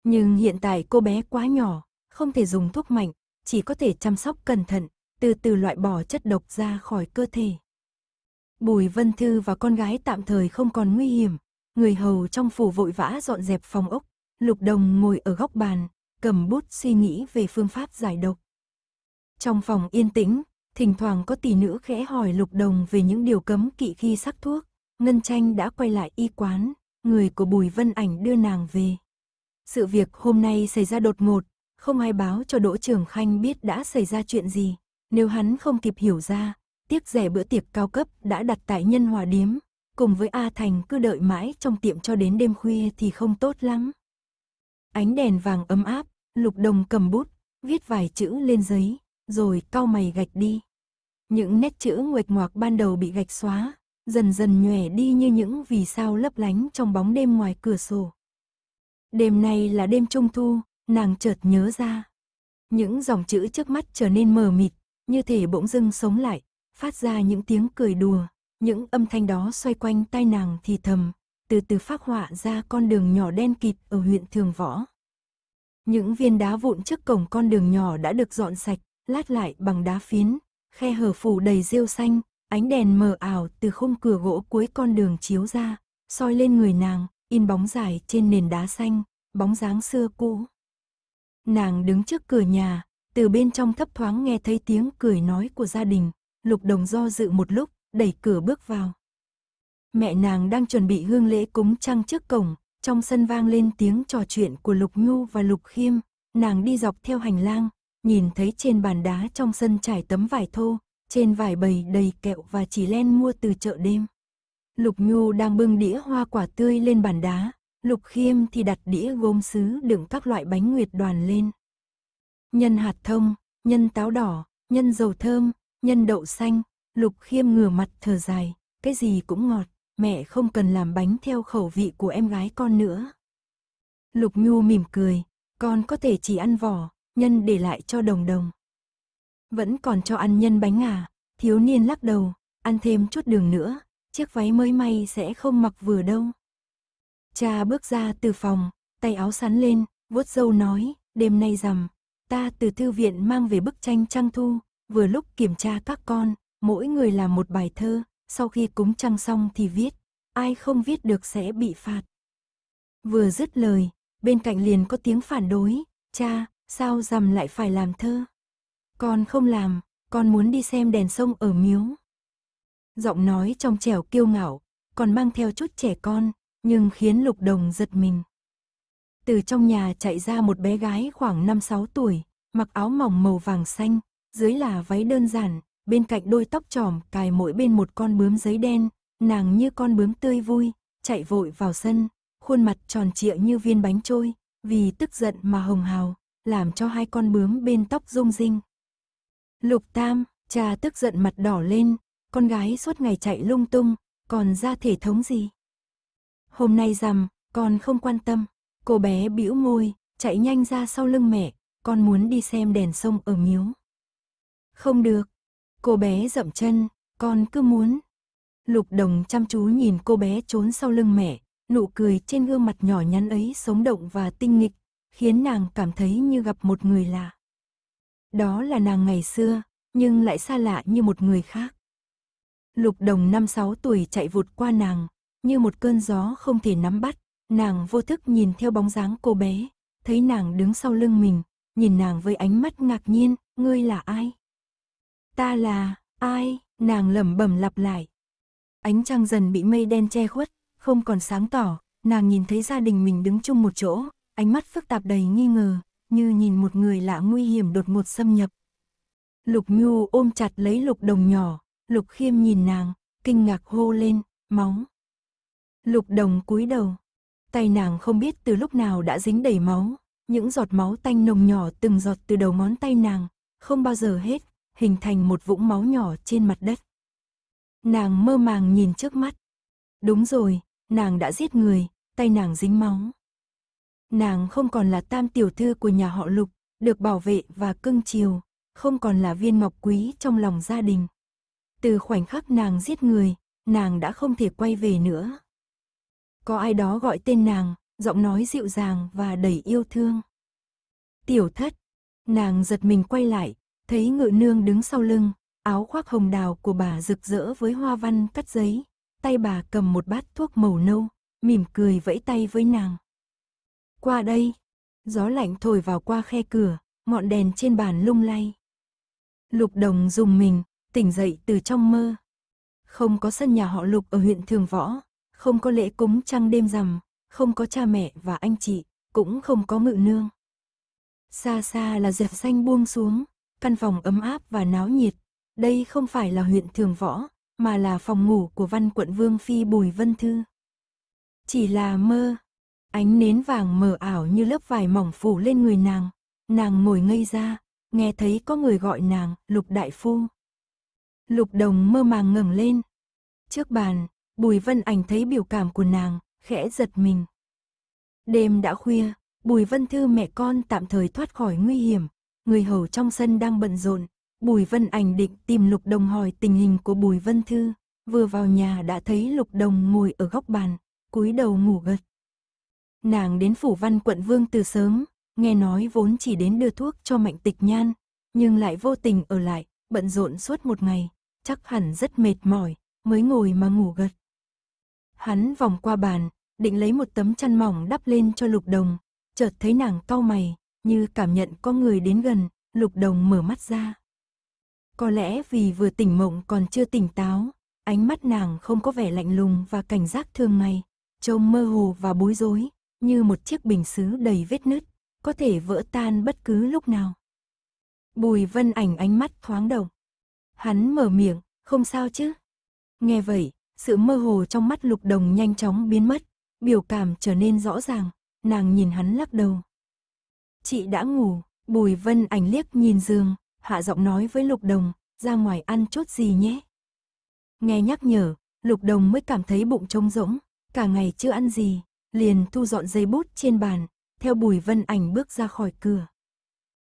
Nhưng hiện tại cô bé quá nhỏ, không thể dùng thuốc mạnh, chỉ có thể chăm sóc cẩn thận, từ từ loại bỏ chất độc ra khỏi cơ thể. Bùi Vân Thư và con gái tạm thời không còn nguy hiểm, người hầu trong phủ vội vã dọn dẹp phòng ốc, Lục Đồng ngồi ở góc bàn, cầm bút suy nghĩ về phương pháp giải độc. Trong phòng yên tĩnh, thỉnh thoảng có tỷ nữ khẽ hỏi Lục Đồng về những điều cấm kỵ khi sắc thuốc, Ngân Tranh đã quay lại y quán, người của Bùi Vân Ảnh đưa nàng về. Sự việc hôm nay xảy ra đột ngột, không ai báo cho Đỗ Trường Khanh biết đã xảy ra chuyện gì. Nếu hắn không kịp hiểu ra, tiếc rẻ bữa tiệc cao cấp đã đặt tại nhân hòa điếm, cùng với A Thành cứ đợi mãi trong tiệm cho đến đêm khuya thì không tốt lắm. Ánh đèn vàng ấm áp, Lục Đồng cầm bút, viết vài chữ lên giấy, rồi cau mày gạch đi. Những nét chữ nguệch ngoạc ban đầu bị gạch xóa, dần dần nhòe đi như những vì sao lấp lánh trong bóng đêm ngoài cửa sổ. Đêm nay là đêm trung thu, nàng chợt nhớ ra. Những dòng chữ trước mắt trở nên mờ mịt, như thể bỗng dưng sống lại, phát ra những tiếng cười đùa, những âm thanh đó xoay quanh tai nàng thì thầm, từ từ phát họa ra con đường nhỏ đen kịt ở huyện Thường Võ. Những viên đá vụn trước cổng con đường nhỏ đã được dọn sạch, lát lại bằng đá phiến, khe hở phủ đầy rêu xanh, ánh đèn mờ ảo từ khung cửa gỗ cuối con đường chiếu ra, soi lên người nàng, in bóng dài trên nền đá xanh, bóng dáng xưa cũ. Nàng đứng trước cửa nhà, từ bên trong thấp thoáng nghe thấy tiếng cười nói của gia đình, Lục Đồng do dự một lúc, đẩy cửa bước vào. Mẹ nàng đang chuẩn bị hương lễ cúng trăng trước cổng, trong sân vang lên tiếng trò chuyện của Lục Nhu và Lục Khiêm, nàng đi dọc theo hành lang, nhìn thấy trên bàn đá trong sân trải tấm vải thô, trên vải bầy đầy kẹo và chỉ len mua từ chợ đêm. Lục Nhu đang bưng đĩa hoa quả tươi lên bàn đá, Lục Khiêm thì đặt đĩa gốm sứ đựng các loại bánh nguyệt đoàn lên. Nhân hạt thông, nhân táo đỏ, nhân dầu thơm, nhân đậu xanh, Lục Khiêm ngửa mặt thở dài, cái gì cũng ngọt, mẹ không cần làm bánh theo khẩu vị của em gái con nữa. Lục Nhu mỉm cười, con có thể chỉ ăn vỏ, nhân để lại cho đồng đồng. Vẫn còn cho ăn nhân bánh à, thiếu niên lắc đầu, ăn thêm chút đường nữa, chiếc váy mới may sẽ không mặc vừa đâu. Cha bước ra từ phòng, tay áo sắn lên, vuốt dâu nói, đêm nay rằm, ta từ thư viện mang về bức tranh trăng thu, vừa lúc kiểm tra các con, mỗi người làm một bài thơ, sau khi cúng trăng xong thì viết, ai không viết được sẽ bị phạt. Vừa dứt lời, bên cạnh liền có tiếng phản đối, cha, sao rằm lại phải làm thơ? Con không làm, con muốn đi xem đèn sông ở miếu. Giọng nói trong trẻo kiêu ngạo, còn mang theo chút trẻ con, nhưng khiến Lục Đồng giật mình. Từ trong nhà chạy ra một bé gái khoảng 5-6 tuổi, mặc áo mỏng màu vàng xanh, dưới là váy đơn giản, bên cạnh đôi tóc tròm cài mỗi bên một con bướm giấy đen, nàng như con bướm tươi vui, chạy vội vào sân, khuôn mặt tròn trịa như viên bánh trôi, vì tức giận mà hồng hào, làm cho hai con bướm bên tóc rung rinh. Lục Tam, cha tức giận mặt đỏ lên, con gái suốt ngày chạy lung tung, còn ra thể thống gì? Hôm nay rằm, con không quan tâm. Cô bé bĩu môi, chạy nhanh ra sau lưng mẹ, con muốn đi xem đèn sông ở miếu. Không được. Cô bé dậm chân, con cứ muốn. Lục đồng chăm chú nhìn cô bé trốn sau lưng mẹ, nụ cười trên gương mặt nhỏ nhắn ấy sống động và tinh nghịch, khiến nàng cảm thấy như gặp một người lạ. Đó là nàng ngày xưa, nhưng lại xa lạ như một người khác. Lục đồng năm sáu tuổi chạy vụt qua nàng, như một cơn gió không thể nắm bắt, nàng vô thức nhìn theo bóng dáng cô bé, thấy nàng đứng sau lưng mình, nhìn nàng với ánh mắt ngạc nhiên, ngươi là ai? Ta là, ai? Nàng lẩm bẩm lặp lại. Ánh trăng dần bị mây đen che khuất, không còn sáng tỏ, nàng nhìn thấy gia đình mình đứng chung một chỗ, ánh mắt phức tạp đầy nghi ngờ, như nhìn một người lạ nguy hiểm đột ngột xâm nhập. Lục Nhu ôm chặt lấy Lục Đồng nhỏ, Lục Khiêm nhìn nàng, kinh ngạc hô lên, móng Lục đồng cúi đầu. Tay nàng không biết từ lúc nào đã dính đầy máu, những giọt máu tanh nồng nhỏ từng giọt từ đầu ngón tay nàng, không bao giờ hết, hình thành một vũng máu nhỏ trên mặt đất. Nàng mơ màng nhìn trước mắt. Đúng rồi, nàng đã giết người, tay nàng dính máu. Nàng không còn là tam tiểu thư của nhà họ Lục, được bảo vệ và cưng chiều, không còn là viên ngọc quý trong lòng gia đình. Từ khoảnh khắc nàng giết người, nàng đã không thể quay về nữa. Có ai đó gọi tên nàng, giọng nói dịu dàng và đầy yêu thương. Tiểu thất, nàng giật mình quay lại, thấy ngự nương đứng sau lưng, áo khoác hồng đào của bà rực rỡ với hoa văn cắt giấy, tay bà cầm một bát thuốc màu nâu, mỉm cười vẫy tay với nàng. Qua đây, gió lạnh thổi vào qua khe cửa, ngọn đèn trên bàn lung lay. Lục đồng dùng mình, tỉnh dậy từ trong mơ. Không có sân nhà họ lục ở huyện Thường Võ, không có lễ cúng trăng đêm rằm, không có cha mẹ và anh chị, cũng không có ngự nương. Xa xa là dẹp xanh buông xuống, căn phòng ấm áp và náo nhiệt. Đây không phải là huyện Thường Võ, mà là phòng ngủ của văn quận Vương Phi Bùi Vân Thư. Chỉ là mơ, ánh nến vàng mờ ảo như lớp vải mỏng phủ lên người nàng. Nàng ngồi ngây ra, nghe thấy có người gọi nàng, Lục Đại Phu. Lục Đồng mơ màng ngẩng lên. Trước bàn, Bùi Vân Ảnh thấy biểu cảm của nàng, khẽ giật mình. Đêm đã khuya, Bùi Vân Thư mẹ con tạm thời thoát khỏi nguy hiểm, người hầu trong sân đang bận rộn. Bùi Vân Ảnh định tìm Lục Đồng hỏi tình hình của Bùi Vân Thư, vừa vào nhà đã thấy Lục Đồng ngồi ở góc bàn, cúi đầu ngủ gật. Nàng đến phủ văn quận Vương từ sớm, nghe nói vốn chỉ đến đưa thuốc cho Mạnh Tịch Nhan, nhưng lại vô tình ở lại, bận rộn suốt một ngày, chắc hẳn rất mệt mỏi, mới ngồi mà ngủ gật. Hắn vòng qua bàn, định lấy một tấm chăn mỏng đắp lên cho lục đồng, chợt thấy nàng cau mày, như cảm nhận có người đến gần, lục đồng mở mắt ra. Có lẽ vì vừa tỉnh mộng còn chưa tỉnh táo, ánh mắt nàng không có vẻ lạnh lùng và cảnh giác thường ngày, trông mơ hồ và bối rối, như một chiếc bình xứ đầy vết nứt, có thể vỡ tan bất cứ lúc nào. Bùi vân ảnh ánh mắt thoáng động. Hắn mở miệng, không sao chứ. Nghe vậy, sự mơ hồ trong mắt lục đồng nhanh chóng biến mất, biểu cảm trở nên rõ ràng, nàng nhìn hắn lắc đầu. Chị đã ngủ, bùi vân ảnh liếc nhìn giường, hạ giọng nói với lục đồng, ra ngoài ăn chút gì nhé. Nghe nhắc nhở, lục đồng mới cảm thấy bụng trống rỗng, cả ngày chưa ăn gì, liền thu dọn dây bút trên bàn, theo bùi vân ảnh bước ra khỏi cửa.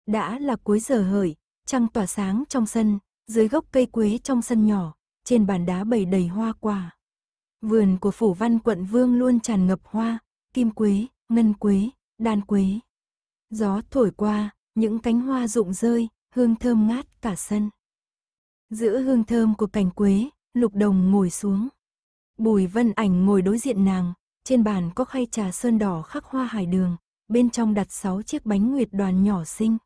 Đã là cuối giờ hợi, trăng tỏa sáng trong sân, dưới gốc cây quế trong sân nhỏ, trên bàn đá bầy đầy hoa quả. Vườn của phủ văn quận vương luôn tràn ngập hoa, kim quế, ngân quế, đan quế. Gió thổi qua, những cánh hoa rụng rơi, hương thơm ngát cả sân. Giữa hương thơm của cành quế, lục đồng ngồi xuống. Bùi vân ảnh ngồi đối diện nàng, trên bàn có khay trà sơn đỏ khắc hoa hải đường, bên trong đặt 6 chiếc bánh nguyệt đoàn nhỏ xinh.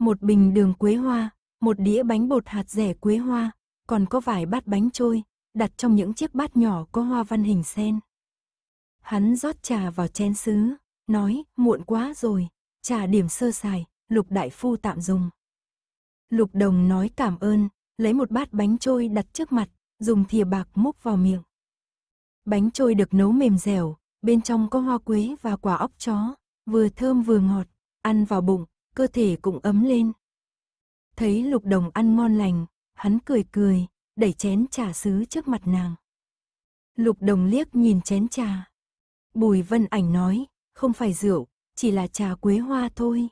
Một bình đường quế hoa, một đĩa bánh bột hạt rẻ quế hoa, còn có vài bát bánh trôi, đặt trong những chiếc bát nhỏ có hoa văn hình sen. Hắn rót trà vào chén sứ, nói, muộn quá rồi, trà điểm sơ sài, lục đại phu tạm dùng. Lục đồng nói cảm ơn, lấy một bát bánh trôi đặt trước mặt, dùng thìa bạc múc vào miệng. Bánh trôi được nấu mềm dẻo, bên trong có hoa quế và quả óc chó, vừa thơm vừa ngọt, ăn vào bụng, cơ thể cũng ấm lên. Thấy lục đồng ăn ngon lành, hắn cười cười, đẩy chén trà sứ trước mặt nàng. Lục đồng liếc nhìn chén trà. Bùi vân ảnh nói, không phải rượu, chỉ là trà quế hoa thôi.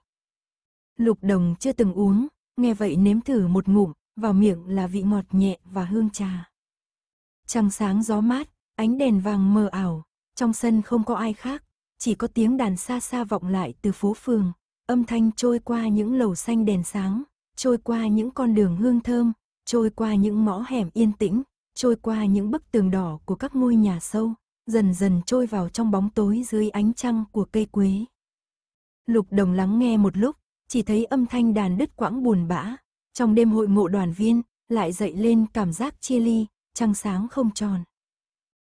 Lục đồng chưa từng uống, nghe vậy nếm thử một ngụm, vào miệng là vị ngọt nhẹ và hương trà. Trăng sáng gió mát, ánh đèn vàng mờ ảo, trong sân không có ai khác, chỉ có tiếng đàn xa xa vọng lại từ phố phường, âm thanh trôi qua những lầu xanh đèn sáng, trôi qua những con đường hương thơm, trôi qua những mõ hẻm yên tĩnh, trôi qua những bức tường đỏ của các ngôi nhà sâu, dần dần trôi vào trong bóng tối dưới ánh trăng của cây quế. Lục đồng lắng nghe một lúc, chỉ thấy âm thanh đàn đứt quãng buồn bã. Trong đêm hội ngộ đoàn viên, lại dậy lên cảm giác chia ly, trăng sáng không tròn.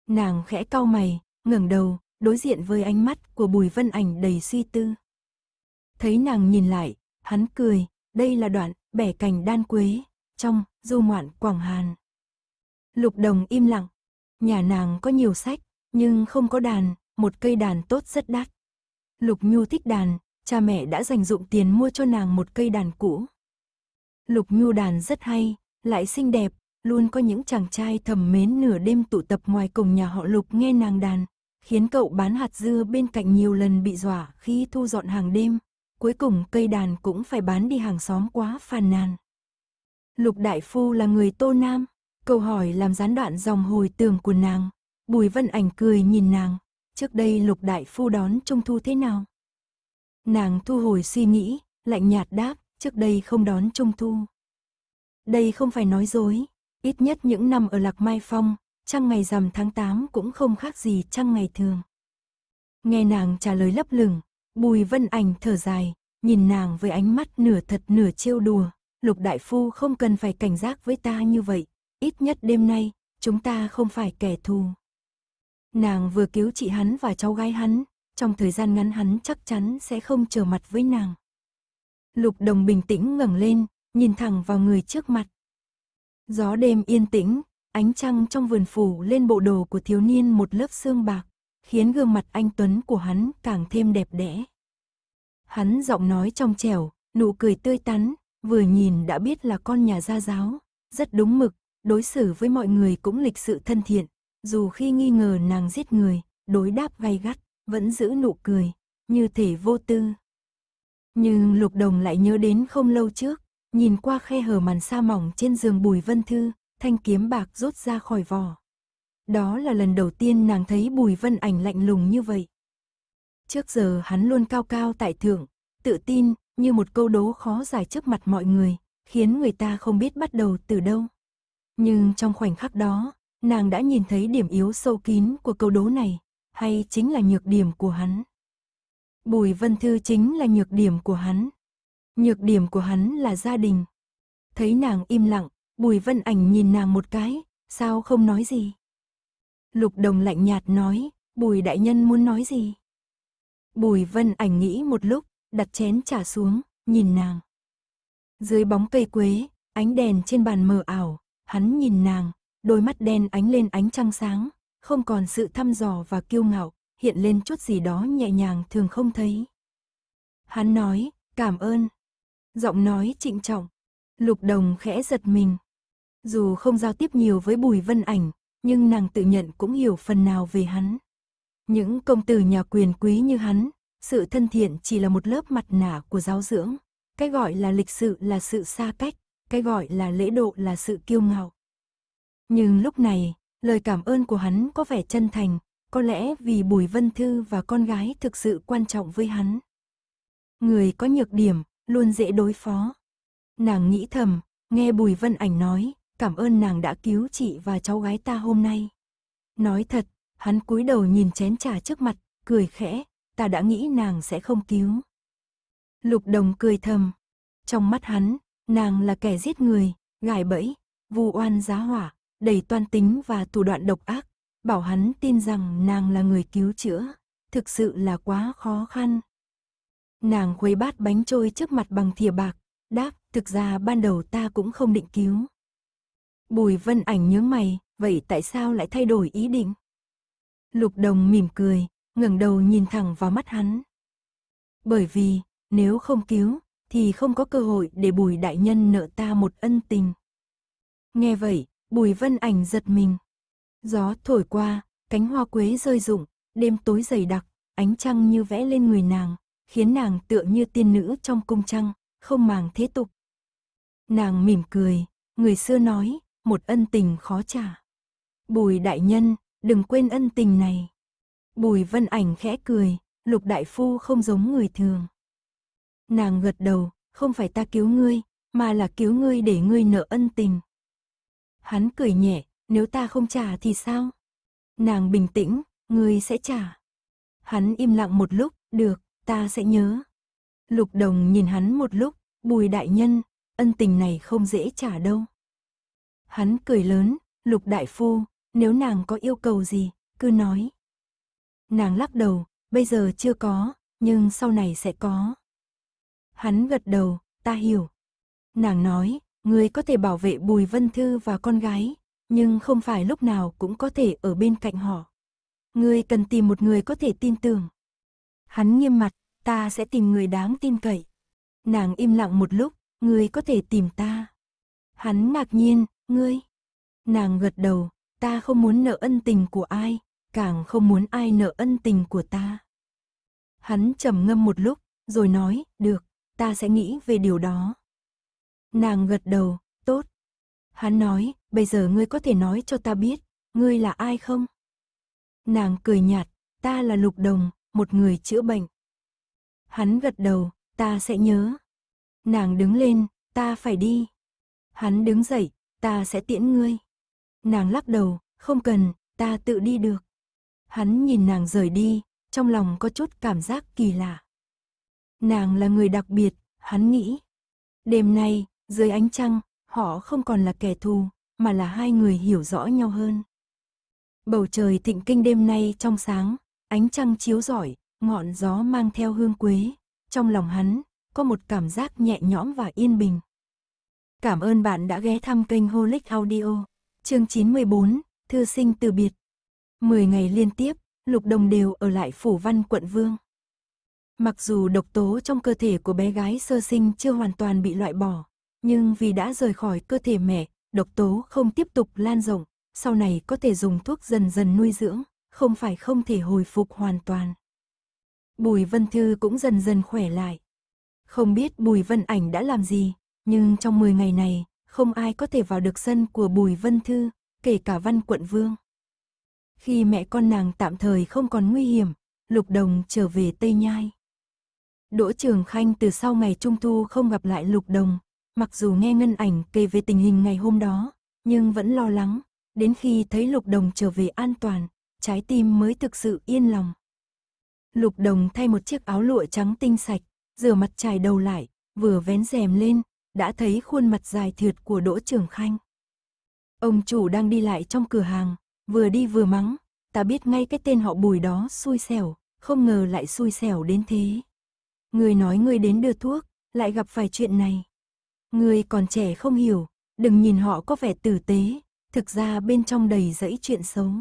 Nàng khẽ cau mày, ngẩng đầu, đối diện với ánh mắt của Bùi Vân Ảnh đầy suy tư. Thấy nàng nhìn lại, hắn cười, đây là đoạn bẻ cành đan quế, trong Du Ngoạn Quảng Hàn. Lục Đồng im lặng. Nhà nàng có nhiều sách, nhưng không có đàn, một cây đàn tốt rất đắt. Lục Nhu thích đàn, cha mẹ đã dành dụng tiền mua cho nàng một cây đàn cũ. Lục Nhu đàn rất hay, lại xinh đẹp, luôn có những chàng trai thầm mến nửa đêm tụ tập ngoài cổng nhà họ Lục nghe nàng đàn, khiến cậu bán hạt dưa bên cạnh nhiều lần bị dọa khi thu dọn hàng đêm. Cuối cùng cây đàn cũng phải bán đi hàng xóm quá phàn nàn. Lục Đại Phu là người Tô Nam. Câu hỏi làm gián đoạn dòng hồi tưởng của nàng. Bùi Vân Ảnh cười nhìn nàng. Trước đây Lục Đại Phu đón Trung Thu thế nào? Nàng thu hồi suy nghĩ, lạnh nhạt đáp, trước đây không đón Trung Thu. Đây không phải nói dối, ít nhất những năm ở Lạc Mai Phong, trăng ngày rằm tháng 8 cũng không khác gì trăng ngày thường. Nghe nàng trả lời lấp lửng, Bùi Vân Ảnh thở dài, nhìn nàng với ánh mắt nửa thật nửa trêu đùa, Lục Đại Phu không cần phải cảnh giác với ta như vậy, ít nhất đêm nay, chúng ta không phải kẻ thù. Nàng vừa cứu chị hắn và cháu gái hắn, trong thời gian ngắn hắn chắc chắn sẽ không trở mặt với nàng. Lục Đồng bình tĩnh ngẩng lên, nhìn thẳng vào người trước mặt. Gió đêm yên tĩnh, ánh trăng trong vườn phủ lên bộ đồ của thiếu niên một lớp xương bạc, khiến gương mặt anh Tuấn của hắn càng thêm đẹp đẽ. Hắn giọng nói trong trẻo, nụ cười tươi tắn, vừa nhìn đã biết là con nhà gia giáo, rất đúng mực, đối xử với mọi người cũng lịch sự thân thiện, dù khi nghi ngờ nàng giết người, đối đáp gay gắt, vẫn giữ nụ cười, như thể vô tư. Nhưng Lục Đồng lại nhớ đến không lâu trước, nhìn qua khe hở màn sa mỏng trên giường Bùi Vân Thư, thanh kiếm bạc rút ra khỏi vỏ. Đó là lần đầu tiên nàng thấy Bùi Vân Ảnh lạnh lùng như vậy. Trước giờ hắn luôn cao cao tại thượng, tự tin, như một câu đố khó giải trước mặt mọi người, khiến người ta không biết bắt đầu từ đâu. Nhưng trong khoảnh khắc đó, nàng đã nhìn thấy điểm yếu sâu kín của câu đố này, hay chính là nhược điểm của hắn. Bùi Vân Thư chính là nhược điểm của hắn. Nhược điểm của hắn là gia đình. Thấy nàng im lặng, Bùi Vân Ảnh nhìn nàng một cái, sao không nói gì? Lục Đồng lạnh nhạt nói, Bùi Đại Nhân muốn nói gì? Bùi Vân Ảnh nghĩ một lúc, đặt chén trà xuống, nhìn nàng. Dưới bóng cây quế, ánh đèn trên bàn mờ ảo, hắn nhìn nàng, đôi mắt đen ánh lên ánh trăng sáng, không còn sự thăm dò và kiêu ngạo, hiện lên chút gì đó nhẹ nhàng thường không thấy. Hắn nói, cảm ơn. Giọng nói trịnh trọng. Lục đồng khẽ giật mình. Dù không giao tiếp nhiều với Bùi Vân Ảnh, nhưng nàng tự nhận cũng hiểu phần nào về hắn. Những công tử nhà quyền quý như hắn, sự thân thiện chỉ là một lớp mặt nạ của giáo dưỡng. Cái gọi là lịch sự là sự xa cách, cái gọi là lễ độ là sự kiêu ngạo. Nhưng lúc này, lời cảm ơn của hắn có vẻ chân thành, có lẽ vì Bùi Vân Thư và con gái thực sự quan trọng với hắn. Người có nhược điểm, luôn dễ đối phó. Nàng nghĩ thầm, nghe Bùi Vân Ảnh nói, cảm ơn nàng đã cứu chị và cháu gái ta hôm nay. Nói thật, hắn cúi đầu nhìn chén trà trước mặt, cười khẽ, ta đã nghĩ nàng sẽ không cứu. Lục đồng cười thầm. Trong mắt hắn, nàng là kẻ giết người, gài bẫy, vu oan giá hỏa, đầy toan tính và thủ đoạn độc ác. Bảo hắn tin rằng nàng là người cứu chữa, thực sự là quá khó khăn. Nàng khuấy bát bánh trôi trước mặt bằng thìa bạc, đáp, thực ra ban đầu ta cũng không định cứu. Bùi vân ảnh nhớ mày, vậy tại sao lại thay đổi ý định? Lục đồng mỉm cười, ngẩng đầu nhìn thẳng vào mắt hắn. Bởi vì, nếu không cứu, thì không có cơ hội để bùi đại nhân nợ ta một ân tình. Nghe vậy, bùi vân ảnh giật mình. Gió thổi qua, cánh hoa quế rơi rụng, đêm tối dày đặc, ánh trăng như vẽ lên người nàng, khiến nàng tựa như tiên nữ trong cung trăng, không màng thế tục. Nàng mỉm cười, người xưa nói, một ân tình khó trả. Bùi đại nhân, đừng quên ân tình này. Bùi vân ảnh khẽ cười, lục đại phu không giống người thường. Nàng gật đầu, không phải ta cứu ngươi, mà là cứu ngươi để ngươi nợ ân tình. Hắn cười nhẹ, nếu ta không trả thì sao? Nàng bình tĩnh, ngươi sẽ trả. Hắn im lặng một lúc, được, ta sẽ nhớ. Lục đồng nhìn hắn một lúc, bùi đại nhân, ân tình này không dễ trả đâu. Hắn cười lớn, lục đại phu, nếu nàng có yêu cầu gì, cứ nói, Nàng lắc đầu, bây giờ chưa có, nhưng sau này sẽ có. Hắn gật đầu, ta hiểu. Nàng nói, ngươi có thể bảo vệ Bùi Vân Thư và con gái, nhưng không phải lúc nào cũng có thể ở bên cạnh họ. Ngươi cần tìm một người có thể tin tưởng. Hắn nghiêm mặt, ta sẽ tìm người đáng tin cậy. Nàng im lặng một lúc, ngươi có thể tìm ta. Hắn ngạc nhiên, ngươi. Nàng gật đầu, ta không muốn nợ ân tình của ai, càng không muốn ai nợ ân tình của ta. Hắn trầm ngâm một lúc, rồi nói, được, ta sẽ nghĩ về điều đó. Nàng gật đầu, tốt. Hắn nói, bây giờ ngươi có thể nói cho ta biết, ngươi là ai không? Nàng cười nhạt, ta là Lục Đồng, một người chữa bệnh. Hắn gật đầu, ta sẽ nhớ. Nàng đứng lên, ta phải đi. Hắn đứng dậy, ta sẽ tiễn ngươi. Nàng lắc đầu, không cần, ta tự đi được. Hắn nhìn nàng rời đi, trong lòng có chút cảm giác kỳ lạ. Nàng là người đặc biệt, hắn nghĩ. Đêm nay, dưới ánh trăng, họ không còn là kẻ thù, mà là hai người hiểu rõ nhau hơn. Bầu trời thịnh kinh đêm nay trong sáng, ánh trăng chiếu rọi, ngọn gió mang theo hương quế. Trong lòng hắn, có một cảm giác nhẹ nhõm và yên bình. Cảm ơn bạn đã ghé thăm kênh Holic Audio. Chương 914, Thư sinh từ biệt. 10 ngày liên tiếp, Lục Đồng đều ở lại phủ văn quận Vương. Mặc dù độc tố trong cơ thể của bé gái sơ sinh chưa hoàn toàn bị loại bỏ, nhưng vì đã rời khỏi cơ thể mẹ, độc tố không tiếp tục lan rộng, sau này có thể dùng thuốc dần dần nuôi dưỡng, không phải không thể hồi phục hoàn toàn. Bùi Vân Thư cũng dần dần khỏe lại. Không biết Bùi Vân Ảnh đã làm gì, nhưng trong 10 ngày này, không ai có thể vào được sân của Bùi Vân Thư, kể cả Văn Quận Vương. Khi mẹ con nàng tạm thời không còn nguy hiểm, Lục Đồng trở về Tây Nhai. Đỗ Trường Khanh từ sau ngày Trung Thu không gặp lại Lục Đồng, mặc dù nghe ngân ảnh kể về tình hình ngày hôm đó, nhưng vẫn lo lắng, đến khi thấy Lục Đồng trở về an toàn, trái tim mới thực sự yên lòng. Lục Đồng thay một chiếc áo lụa trắng tinh sạch, rửa mặt chải đầu lại, vừa vén rèm lên, đã thấy khuôn mặt dài thượt của Đỗ Trường Khanh. Ông chủ đang đi lại trong cửa hàng, vừa đi vừa mắng, ta biết ngay cái tên họ bùi đó xui xẻo, không ngờ lại xui xẻo đến thế. Người nói người đến đưa thuốc, lại gặp phải chuyện này. Người còn trẻ không hiểu, đừng nhìn họ có vẻ tử tế, thực ra bên trong đầy rẫy chuyện xấu.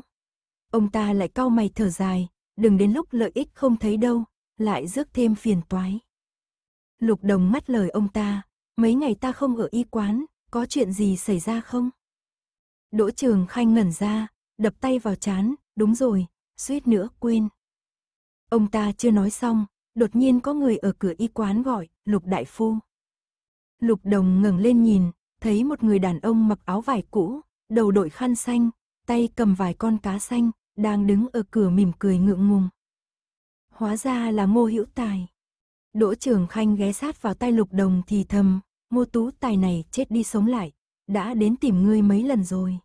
Ông ta lại cau mày thở dài, đừng đến lúc lợi ích không thấy đâu, lại rước thêm phiền toái. Lục đồng mắt lời ông ta, mấy ngày ta không ở y quán, có chuyện gì xảy ra không? Đỗ Trường Khanh ngẩn ra, đập tay vào chán, đúng rồi, suýt nữa quên. Ông ta chưa nói xong, đột nhiên có người ở cửa y quán gọi, Lục Đại Phu. Lục Đồng ngẩng lên nhìn, thấy một người đàn ông mặc áo vải cũ, đầu đội khăn xanh, tay cầm vài con cá xanh, đang đứng ở cửa mỉm cười ngượng ngùng. Hóa ra là Ngô Hữu Tài. Đỗ Trường Khanh ghé sát vào tay Lục Đồng thì thầm, Ngô Tú Tài này chết đi sống lại, đã đến tìm ngươi mấy lần rồi.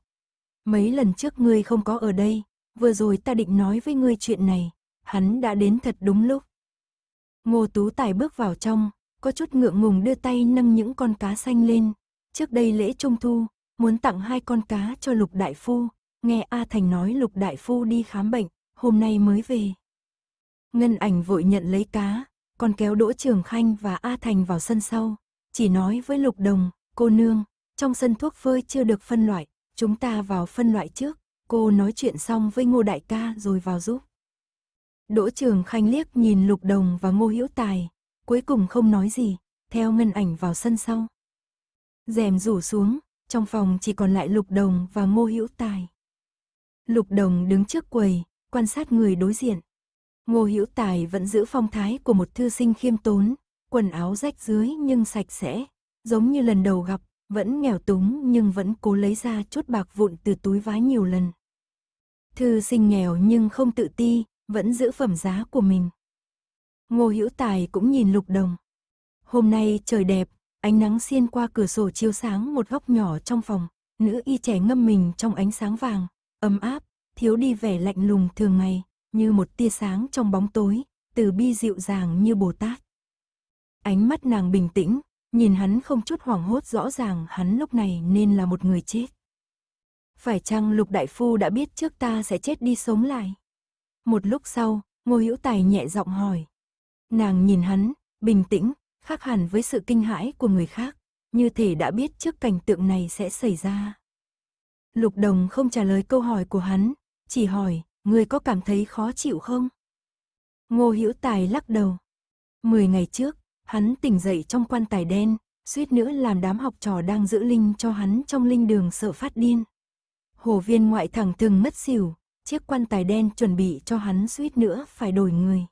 Mấy lần trước ngươi không có ở đây, vừa rồi ta định nói với ngươi chuyện này, hắn đã đến thật đúng lúc. Ngô Tú Tài bước vào trong, có chút ngượng ngùng đưa tay nâng những con cá xanh lên. Trước đây lễ trung thu, muốn tặng hai con cá cho Lục Đại Phu, nghe A Thành nói Lục Đại Phu đi khám bệnh, hôm nay mới về. Ngân ảnh vội nhận lấy cá, còn kéo Đỗ Trường Khanh và A Thành vào sân sau, chỉ nói với Lục Đồng, cô nương, trong sân thuốc phơi chưa được phân loại, Chúng ta vào phân loại trước, cô nói chuyện xong với Ngô Đại ca rồi vào giúp. Đỗ Trường Khanh liếc nhìn Lục Đồng và Ngô Hữu Tài, cuối cùng không nói gì, theo ngân ảnh vào sân sau. Rèm rủ xuống, trong phòng chỉ còn lại Lục Đồng và Ngô Hữu Tài. Lục Đồng đứng trước quầy, quan sát người đối diện. Ngô Hữu Tài vẫn giữ phong thái của một thư sinh khiêm tốn, quần áo rách dưới nhưng sạch sẽ, giống như lần đầu gặp vẫn nghèo túng nhưng vẫn cố lấy ra chút bạc vụn từ túi vá nhiều lần. Thư sinh nghèo nhưng không tự ti, vẫn giữ phẩm giá của mình. Ngô Hữu Tài cũng nhìn Lục Đồng. Hôm nay trời đẹp, ánh nắng xiên qua cửa sổ chiếu sáng một góc nhỏ trong phòng, nữ y trẻ ngâm mình trong ánh sáng vàng, ấm áp, thiếu đi vẻ lạnh lùng thường ngày, như một tia sáng trong bóng tối, từ bi dịu dàng như Bồ Tát. Ánh mắt nàng bình tĩnh, Nhìn hắn không chút hoảng hốt rõ ràng hắn lúc này nên là một người chết. Phải chăng lục đại phu đã biết trước ta sẽ chết đi sống lại? Một lúc sau, ngô hữu tài nhẹ giọng hỏi. Nàng nhìn hắn, bình tĩnh, khác hẳn với sự kinh hãi của người khác, như thể đã biết trước cảnh tượng này sẽ xảy ra. Lục đồng không trả lời câu hỏi của hắn, chỉ hỏi, người có cảm thấy khó chịu không? Ngô Hữu Tài lắc đầu. Mười ngày trước, Hắn tỉnh dậy trong quan tài đen, suýt nữa làm đám học trò đang giữ linh cho hắn trong linh đường sợ phát điên. Hồ viên ngoại thẳng từng mất xỉu, chiếc quan tài đen chuẩn bị cho hắn suýt nữa phải đổi người.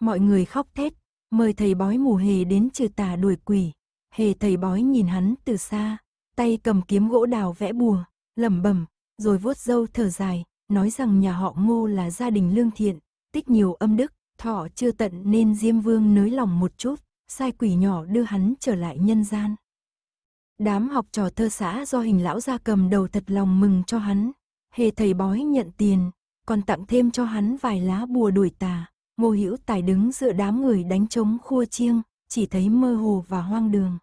Mọi người khóc thét, mời thầy bói mù hề đến trừ tà đuổi quỷ. Hề thầy bói nhìn hắn từ xa, tay cầm kiếm gỗ đào vẽ bùa, lẩm bẩm, rồi vuốt râu thở dài, nói rằng nhà họ Ngô là gia đình lương thiện, tích nhiều âm đức, Thọ chưa tận nên Diêm Vương nới lòng một chút, sai quỷ nhỏ đưa hắn trở lại nhân gian. Đám học trò thơ xã do hình lão gia cầm đầu thật lòng mừng cho hắn. Hề thầy bói nhận tiền, còn tặng thêm cho hắn vài lá bùa đuổi tà. Ngô Hữu Tài đứng giữa đám người đánh trống khua chiêng, chỉ thấy mơ hồ và hoang đường.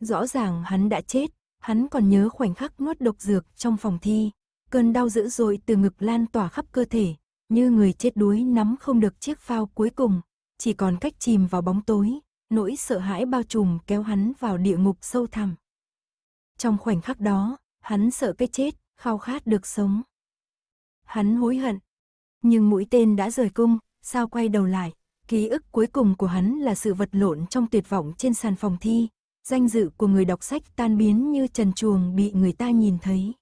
Rõ ràng hắn đã chết, hắn còn nhớ khoảnh khắc nuốt độc dược trong phòng thi. Cơn đau dữ dội từ ngực lan tỏa khắp cơ thể, như người chết đuối nắm không được chiếc phao cuối cùng, chỉ còn cách chìm vào bóng tối, nỗi sợ hãi bao trùm kéo hắn vào địa ngục sâu thẳm. Trong khoảnh khắc đó, hắn sợ cái chết, khao khát được sống. Hắn hối hận, nhưng mũi tên đã rời cung, sao quay đầu lại, ký ức cuối cùng của hắn là sự vật lộn trong tuyệt vọng trên sàn phòng thi, danh dự của người đọc sách tan biến như trần chuồng bị người ta nhìn thấy.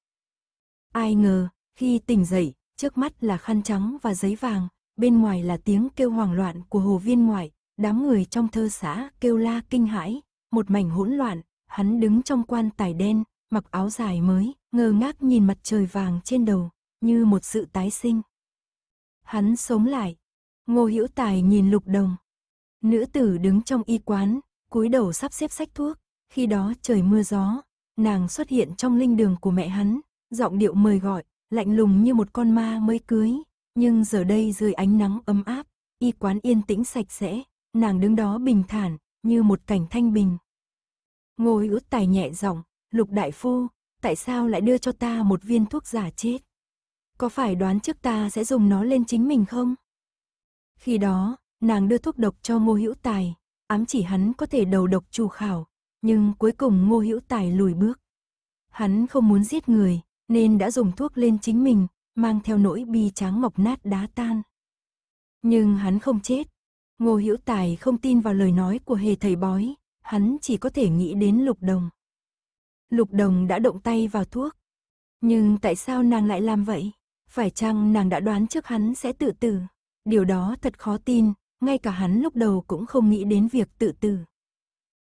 Ai ngờ, khi tỉnh dậy, trước mắt là khăn trắng và giấy vàng, bên ngoài là tiếng kêu hoảng loạn của hồ viên ngoại, đám người trong thơ xã kêu la kinh hãi, một mảnh hỗn loạn, hắn đứng trong quan tài đen, mặc áo dài mới, ngơ ngác nhìn mặt trời vàng trên đầu, như một sự tái sinh. Hắn sống lại. Ngô Hữu Tài nhìn Lục Đồng. Nữ tử đứng trong y quán, cúi đầu sắp xếp sách thuốc, khi đó trời mưa gió, nàng xuất hiện trong linh đường của mẹ hắn, giọng điệu mời gọi, lạnh lùng như một con ma mới cưới, nhưng giờ đây dưới ánh nắng ấm áp, y quán yên tĩnh sạch sẽ, nàng đứng đó bình thản, như một cảnh thanh bình. Ngồi út tài nhẹ giọng, lục đại phu, tại sao lại đưa cho ta một viên thuốc giả chết? Có phải đoán trước ta sẽ dùng nó lên chính mình không? Khi đó, nàng đưa thuốc độc cho ngô hữu tài, ám chỉ hắn có thể đầu độc trù khảo, nhưng cuối cùng ngô hữu tài lùi bước. Hắn không muốn giết người, nên đã dùng thuốc lên chính mình, mang theo nỗi bi tráng mọc nát đá tan. Nhưng hắn không chết. Ngô Hữu Tài không tin vào lời nói của hề thầy bói, hắn chỉ có thể nghĩ đến Lục Đồng. Lục Đồng đã động tay vào thuốc. Nhưng tại sao nàng lại làm vậy? Phải chăng nàng đã đoán trước hắn sẽ tự tử? Điều đó thật khó tin, ngay cả hắn lúc đầu cũng không nghĩ đến việc tự tử.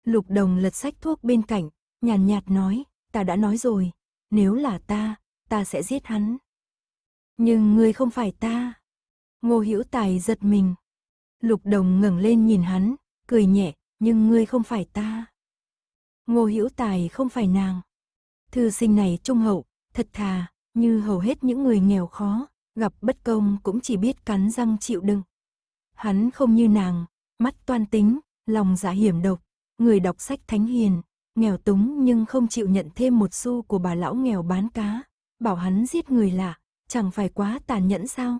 Lục Đồng lật sách thuốc bên cạnh, nhàn nhạt nói, ta đã nói rồi, nếu là ta, ta sẽ giết hắn. Nhưng ngươi không phải ta. Ngô Hữu Tài giật mình. Lục Đồng ngẩng lên nhìn hắn, cười nhẹ, nhưng ngươi không phải ta. Ngô Hữu Tài không phải nàng. Thư sinh này trung hậu, thật thà, như hầu hết những người nghèo khó, gặp bất công cũng chỉ biết cắn răng chịu đựng. Hắn không như nàng, mắt toan tính, lòng dạ hiểm độc, người đọc sách thánh hiền, nghèo túng nhưng không chịu nhận thêm một xu của bà lão nghèo bán cá, bảo hắn giết người lạ, chẳng phải quá tàn nhẫn sao?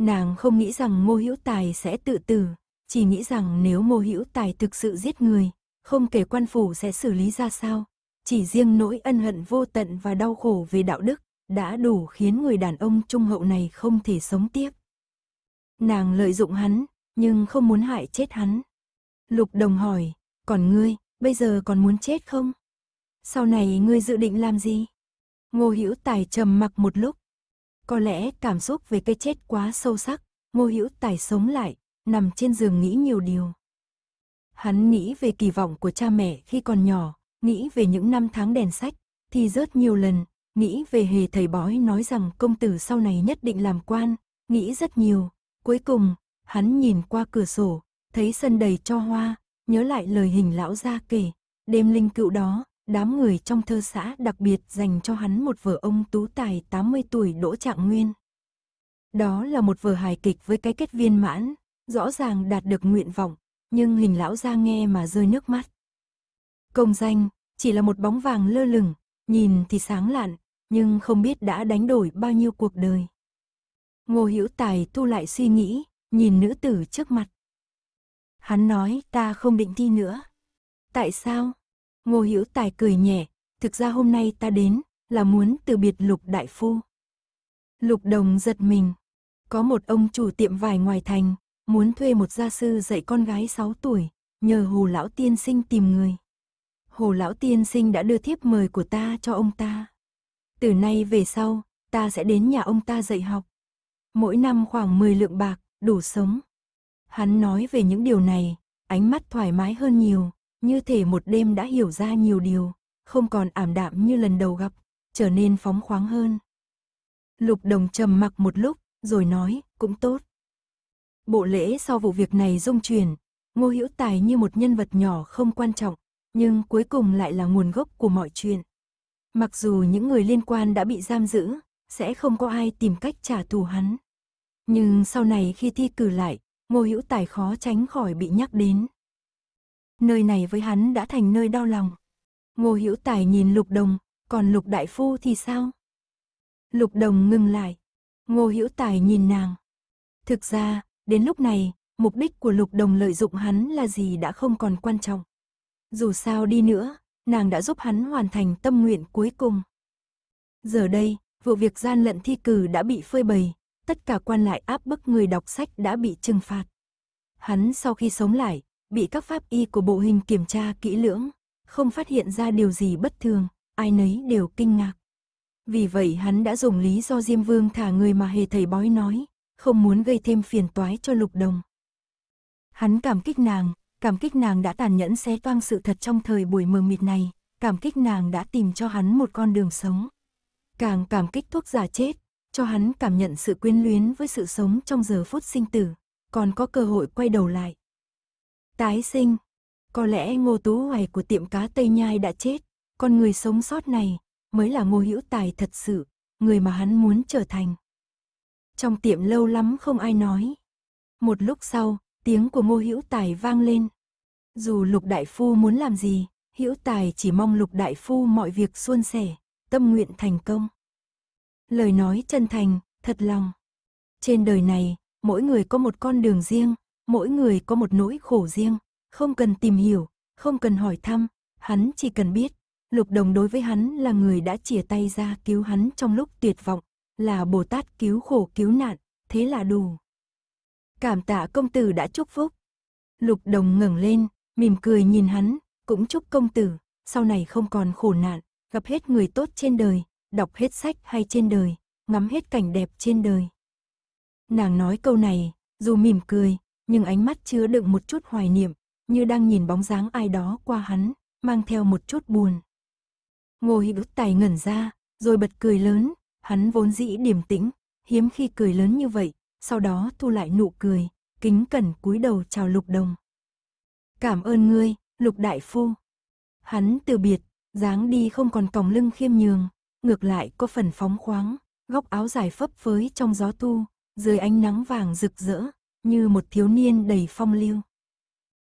Nàng không nghĩ rằng Ngô Hữu Tài sẽ tự tử, chỉ nghĩ rằng nếu Ngô Hữu Tài thực sự giết người, không kể quan phủ sẽ xử lý ra sao, chỉ riêng nỗi ân hận vô tận và đau khổ về đạo đức đã đủ khiến người đàn ông trung hậu này không thể sống tiếp. Nàng lợi dụng hắn, nhưng không muốn hại chết hắn. Lục Đồng hỏi, còn ngươi, bây giờ còn muốn chết không? Sau này ngươi dự định làm gì? Ngô Hữu Tài trầm mặc một lúc. Có lẽ cảm xúc về cái chết quá sâu sắc, Ngô Hữu Tài sống lại, nằm trên giường nghĩ nhiều điều. Hắn nghĩ về kỳ vọng của cha mẹ khi còn nhỏ, nghĩ về những năm tháng đèn sách, thì rớt nhiều lần, nghĩ về hề thầy bói nói rằng công tử sau này nhất định làm quan, nghĩ rất nhiều. Cuối cùng, hắn nhìn qua cửa sổ, thấy sân đầy cho hoa, nhớ lại lời hình lão gia kể, đêm linh cựu đó, đám người trong thơ xã đặc biệt dành cho hắn một vở ông tú tài 80 tuổi Đỗ Trạng Nguyên. Đó là một vở hài kịch với cái kết viên mãn, rõ ràng đạt được nguyện vọng, nhưng hình lão gia nghe mà rơi nước mắt. Công danh, chỉ là một bóng vàng lơ lửng, nhìn thì sáng lạn, nhưng không biết đã đánh đổi bao nhiêu cuộc đời. Ngô Hữu Tài thu lại suy nghĩ, nhìn nữ tử trước mặt, Hắn nói ta không định thi nữa. Tại sao? Ngô Hữu Tài cười nhẹ, thực ra hôm nay ta đến là muốn từ biệt Lục Đại Phu. Lục Đồng giật mình. Có một ông chủ tiệm vải ngoài thành, muốn thuê một gia sư dạy con gái 6 tuổi, nhờ Hồ Lão Tiên Sinh tìm người. Hồ Lão Tiên Sinh đã đưa thiếp mời của ta cho ông ta. Từ nay về sau, ta sẽ đến nhà ông ta dạy học. Mỗi năm khoảng 10 lượng bạc, đủ sống. Hắn nói về những điều này, ánh mắt thoải mái hơn nhiều, như thể một đêm đã hiểu ra nhiều điều, không còn ảm đạm như lần đầu gặp, trở nên phóng khoáng hơn. Lục đồng trầm mặc một lúc, rồi nói, cũng tốt. Bộ lễ sau vụ việc này rung chuyển, Ngô Hữu Tài như một nhân vật nhỏ không quan trọng, nhưng cuối cùng lại là nguồn gốc của mọi chuyện. Mặc dù những người liên quan đã bị giam giữ, sẽ không có ai tìm cách trả thù hắn. Nhưng sau này khi thi cử lại, Ngô Hữu Tài khó tránh khỏi bị nhắc đến. Nơi này với hắn đã thành nơi đau lòng. Ngô Hữu Tài nhìn Lục Đồng, còn Lục Đại Phu thì sao? Lục Đồng ngừng lại. Ngô Hữu Tài nhìn nàng. Thực ra, đến lúc này, mục đích của Lục Đồng lợi dụng hắn là gì đã không còn quan trọng. Dù sao đi nữa, nàng đã giúp hắn hoàn thành tâm nguyện cuối cùng. Giờ đây, vụ việc gian lận thi cử đã bị phơi bày, tất cả quan lại áp bức người đọc sách đã bị trừng phạt. Hắn sau khi sống lại, bị các pháp y của bộ hình kiểm tra kỹ lưỡng, không phát hiện ra điều gì bất thường, ai nấy đều kinh ngạc. Vì vậy hắn đã dùng lý do Diêm Vương thả người mà hề thầy bói nói, không muốn gây thêm phiền toái cho lục đồng. Hắn cảm kích nàng, cảm kích nàng đã tàn nhẫn xé toang sự thật trong thời buổi mờ mịt này, cảm kích nàng đã tìm cho hắn một con đường sống. Càng cảm kích thuốc giả chết, cho hắn cảm nhận sự quyến luyến với sự sống trong giờ phút sinh tử, còn có cơ hội quay đầu lại. Tái sinh, có lẽ ngô tú hoài của tiệm cá Tây Nhai đã chết, con người sống sót này mới là ngô hữu tài thật sự, người mà hắn muốn trở thành. Trong tiệm lâu lắm không ai nói. Một lúc sau, tiếng của ngô hữu tài vang lên. Dù lục đại phu muốn làm gì, hữu tài chỉ mong lục đại phu mọi việc suôn sẻ, tâm nguyện thành công lời nói chân thành, thật lòng. Trên đời này, mỗi người có một con đường riêng, mỗi người có một nỗi khổ riêng, không cần tìm hiểu, không cần hỏi thăm, hắn chỉ cần biết, Lục Đồng đối với hắn là người đã chìa tay ra cứu hắn trong lúc tuyệt vọng, là Bồ Tát cứu khổ cứu nạn, thế là đủ. Cảm tạ công tử đã chúc phúc. Lục Đồng ngẩng lên, mỉm cười nhìn hắn, cũng chúc công tử, sau này không còn khổ nạn, gặp hết người tốt trên đời, đọc hết sách hay trên đời, ngắm hết cảnh đẹp trên đời. Nàng nói câu này, dù mỉm cười, nhưng ánh mắt chứa đựng một chút hoài niệm, như đang nhìn bóng dáng ai đó qua hắn, mang theo một chút buồn. Ngô đút Tài ngẩn ra, rồi bật cười lớn, hắn vốn dĩ điềm tĩnh, hiếm khi cười lớn như vậy, sau đó thu lại nụ cười, kính cẩn cúi đầu chào Lục Đồng. "Cảm ơn ngươi, Lục đại phu." Hắn từ biệt, dáng đi không còn còng lưng khiêm nhường, ngược lại có phần phóng khoáng, góc áo dài phấp phới trong gió tu, dưới ánh nắng vàng rực rỡ, như một thiếu niên đầy phong lưu.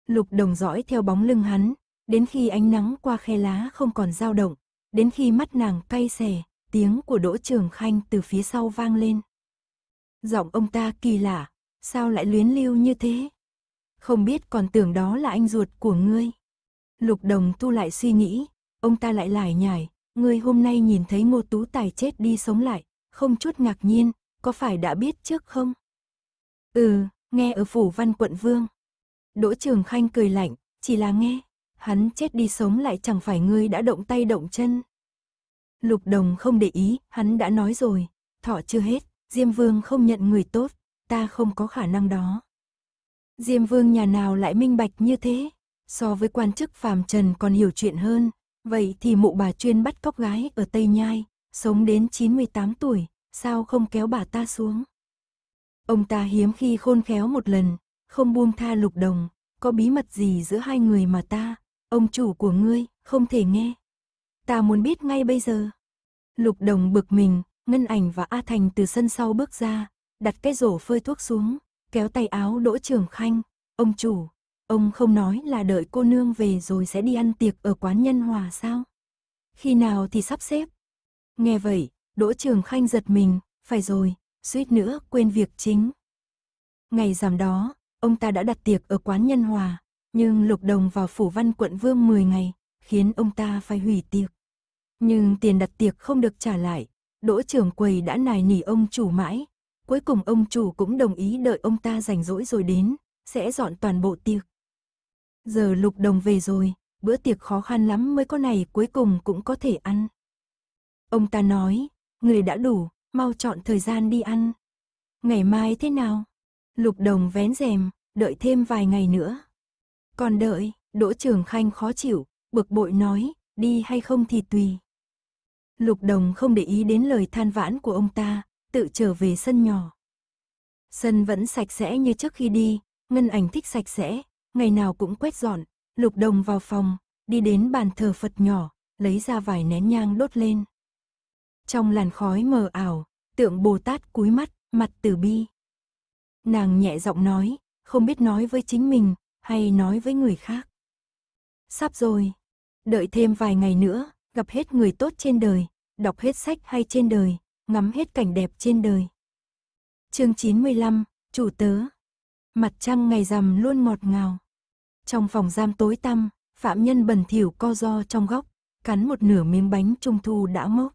Lục đồng dõi theo bóng lưng hắn, đến khi ánh nắng qua khe lá không còn dao động, đến khi mắt nàng cay xè, tiếng của Đỗ Trường Khanh từ phía sau vang lên. Giọng ông ta kỳ lạ, sao lại luyến lưu như thế? Không biết còn tưởng đó là anh ruột của ngươi. Lục đồng tu lại suy nghĩ, ông ta lại lải nhải, Người hôm nay nhìn thấy Ngô Tú Tài chết đi sống lại, không chút ngạc nhiên, có phải đã biết trước không? Ừ, nghe ở phủ văn quận vương. Đỗ Trường Khanh cười lạnh, chỉ là nghe, hắn chết đi sống lại chẳng phải ngươi đã động tay động chân. Lục Đồng không để ý, hắn đã nói rồi, thọ chưa hết, Diêm Vương không nhận người tốt, ta không có khả năng đó. Diêm Vương nhà nào lại minh bạch như thế, so với quan chức phàm trần còn hiểu chuyện hơn, Vậy thì mụ bà chuyên bắt cóc gái ở Tây Nhai, sống đến 98 tuổi, sao không kéo bà ta xuống? Ông ta hiếm khi khôn khéo một lần, không buông tha lục đồng, có bí mật gì giữa hai người mà ta, ông chủ của ngươi, không thể nghe. Ta muốn biết ngay bây giờ. Lục đồng bực mình, Ngân Ảnh và A Thành từ sân sau bước ra, đặt cái rổ phơi thuốc xuống, kéo tay áo Đỗ Trường Khanh, ông chủ, Ông không nói là đợi cô nương về rồi sẽ đi ăn tiệc ở quán nhân hòa sao? Khi nào thì sắp xếp? Nghe vậy, Đỗ Trường Khanh giật mình, phải rồi, suýt nữa quên việc chính. Ngày giảm đó, ông ta đã đặt tiệc ở quán nhân hòa, nhưng Lục Đồng vào phủ văn quận Vương 10 ngày, khiến ông ta phải hủy tiệc. Nhưng tiền đặt tiệc không được trả lại, Đỗ trường quầy đã nài nỉ ông chủ mãi, cuối cùng ông chủ cũng đồng ý đợi ông ta rảnh rỗi rồi đến, sẽ dọn toàn bộ tiệc. Giờ lục đồng về rồi, bữa tiệc khó khăn lắm mới có này cuối cùng cũng có thể ăn. Ông ta nói, người đã đủ, mau chọn thời gian đi ăn. Ngày mai thế nào? Lục đồng vén rèm, đợi thêm vài ngày nữa. Còn đợi, Đỗ Trường Khanh khó chịu, bực bội nói, đi hay không thì tùy. Lục đồng không để ý đến lời than vãn của ông ta, tự trở về sân nhỏ. Sân vẫn sạch sẽ như trước khi đi, Ngân Ảnh thích sạch sẽ, ngày nào cũng quét dọn, lục đồng vào phòng, đi đến bàn thờ Phật nhỏ, lấy ra vài nén nhang đốt lên. Trong làn khói mờ ảo, tượng Bồ Tát cúi mắt, mặt từ bi. Nàng nhẹ giọng nói, không biết nói với chính mình, hay nói với người khác. Sắp rồi, đợi thêm vài ngày nữa, gặp hết người tốt trên đời, đọc hết sách hay trên đời, ngắm hết cảnh đẹp trên đời. Chương 95, chủ tớ. Mặt trăng ngày rằm luôn ngọt ngào. Trong phòng giam tối tăm, phạm nhân bần thỉu co do trong góc, cắn một nửa miếng bánh trung thu đã mốc.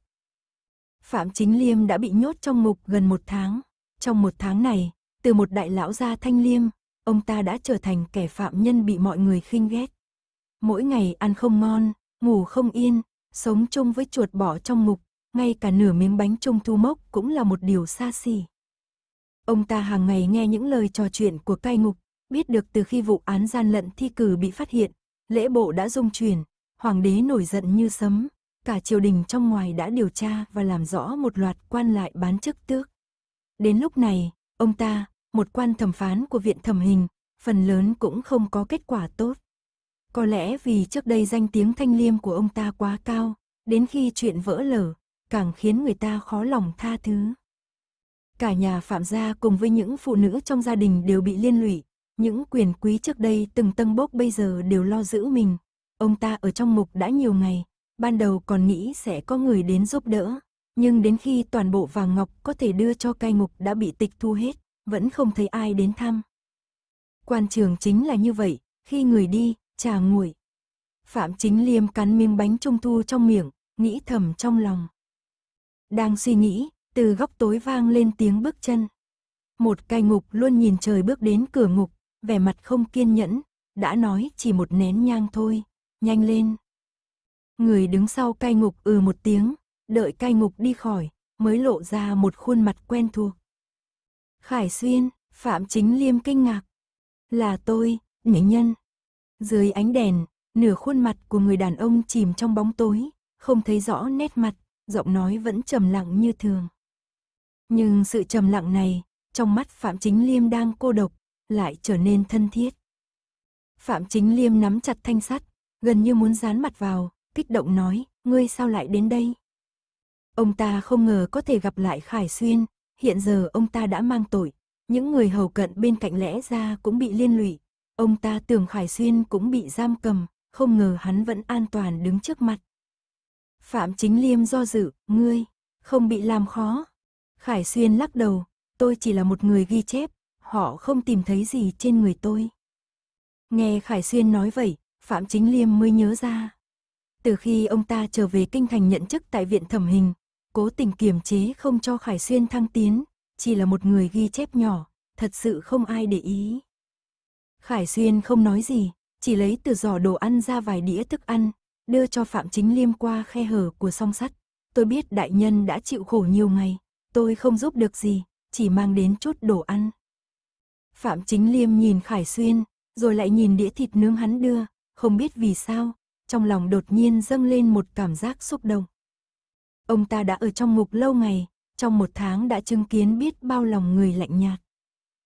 Phạm Chính Liêm đã bị nhốt trong ngục gần một tháng. Trong một tháng này, từ một đại lão gia thanh liêm, ông ta đã trở thành kẻ phạm nhân bị mọi người khinh ghét. Mỗi ngày ăn không ngon, ngủ không yên, sống chung với chuột bỏ trong ngục, ngay cả nửa miếng bánh trung thu mốc cũng là một điều xa xỉ. Ông ta hàng ngày nghe những lời trò chuyện của cai ngục biết được từ khi vụ án gian lận thi cử bị phát hiện, lễ bộ đã dung chuyển, hoàng đế nổi giận như sấm, cả triều đình trong ngoài đã điều tra và làm rõ một loạt quan lại bán chức tước. Đến lúc này, ông ta, một quan thẩm phán của viện thẩm hình, phần lớn cũng không có kết quả tốt. Có lẽ vì trước đây danh tiếng thanh liêm của ông ta quá cao, đến khi chuyện vỡ lở, càng khiến người ta khó lòng tha thứ. Cả nhà Phạm gia cùng với những phụ nữ trong gia đình đều bị liên lụy, những quyền quý trước đây từng tân bốc bây giờ đều lo giữ mình. Ông ta ở trong mục đã nhiều ngày, ban đầu còn nghĩ sẽ có người đến giúp đỡ. Nhưng đến khi toàn bộ vàng ngọc có thể đưa cho cai ngục đã bị tịch thu hết, vẫn không thấy ai đến thăm. Quan trường chính là như vậy, khi người đi, trà nguội. Phạm Chính Liêm cắn miếng bánh trung thu trong miệng, nghĩ thầm trong lòng. Đang suy nghĩ, từ góc tối vang lên tiếng bước chân. Một cai ngục luôn nhìn trời bước đến cửa ngục, vẻ mặt không kiên nhẫn, đã nói chỉ một nén nhang thôi, nhanh lên. Người đứng sau cai ngục ừ một tiếng, đợi cai ngục đi khỏi, mới lộ ra một khuôn mặt quen thuộc. Khải Xuyên, Phạm Chính Liêm kinh ngạc. Là tôi, nghệ nhân. Dưới ánh đèn, nửa khuôn mặt của người đàn ông chìm trong bóng tối, không thấy rõ nét mặt, giọng nói vẫn trầm lặng như thường. Nhưng sự trầm lặng này, trong mắt Phạm Chính Liêm đang cô độc, lại trở nên thân thiết. Phạm Chính Liêm nắm chặt thanh sắt, gần như muốn dán mặt vào, kích động nói, ngươi sao lại đến đây? Ông ta không ngờ có thể gặp lại Khải Xuyên, hiện giờ ông ta đã mang tội, những người hầu cận bên cạnh lẽ ra cũng bị liên lụy, ông ta tưởng Khải Xuyên cũng bị giam cầm, không ngờ hắn vẫn an toàn đứng trước mặt. Phạm Chính Liêm do dự, ngươi, không bị làm khó. Khải Xuyên lắc đầu, tôi chỉ là một người ghi chép, họ không tìm thấy gì trên người tôi. Nghe Khải Xuyên nói vậy, Phạm Chính Liêm mới nhớ ra. Từ khi ông ta trở về kinh thành nhận chức tại viện thẩm hình, cố tình kiềm chế không cho Khải Xuyên thăng tiến, chỉ là một người ghi chép nhỏ, thật sự không ai để ý. Khải Xuyên không nói gì, chỉ lấy từ giỏ đồ ăn ra vài đĩa thức ăn, đưa cho Phạm Chính Liêm qua khe hở của song sắt. Tôi biết đại nhân đã chịu khổ nhiều ngày, tôi không giúp được gì, chỉ mang đến chút đồ ăn. Phạm Chính Liêm nhìn Khải Xuyên, rồi lại nhìn đĩa thịt nướng hắn đưa, không biết vì sao, trong lòng đột nhiên dâng lên một cảm giác xúc động. Ông ta đã ở trong ngục lâu ngày, trong một tháng đã chứng kiến biết bao lòng người lạnh nhạt.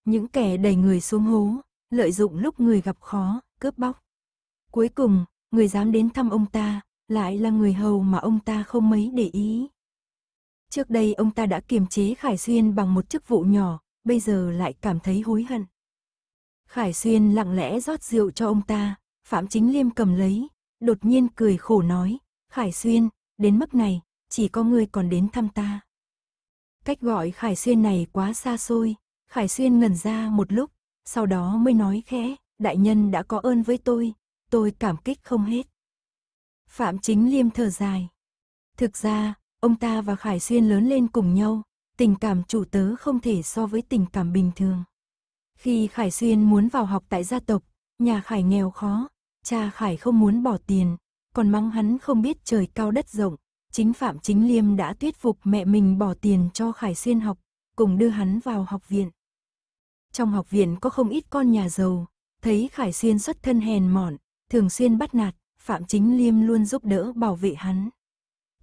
Những kẻ đẩy người xuống hố, lợi dụng lúc người gặp khó, cướp bóc. Cuối cùng, người dám đến thăm ông ta, lại là người hầu mà ông ta không mấy để ý. Trước đây ông ta đã kiềm chế Khải Xuyên bằng một chức vụ nhỏ, bây giờ lại cảm thấy hối hận. Khải Xuyên lặng lẽ rót rượu cho ông ta, Phạm Chính Liêm cầm lấy, đột nhiên cười khổ nói, Khải Xuyên, đến mức này, chỉ có ngươi còn đến thăm ta. Cách gọi Khải Xuyên này quá xa xôi, Khải Xuyên ngẩn ra một lúc, sau đó mới nói khẽ, đại nhân đã có ơn với tôi, tôi cảm kích không hết. Phạm Chính Liêm thở dài. Thực ra, ông ta và Khải Xuyên lớn lên cùng nhau, tình cảm chủ tớ không thể so với tình cảm bình thường. Khi Khải Xuyên muốn vào học tại gia tộc, nhà Khải nghèo khó, cha Khải không muốn bỏ tiền, còn mắng hắn không biết trời cao đất rộng. Chính Phạm Chính Liêm đã thuyết phục mẹ mình bỏ tiền cho Khải Xuyên học, cùng đưa hắn vào học viện. Trong học viện có không ít con nhà giàu, thấy Khải Xuyên xuất thân hèn mọn, thường xuyên bắt nạt, Phạm Chính Liêm luôn giúp đỡ bảo vệ hắn.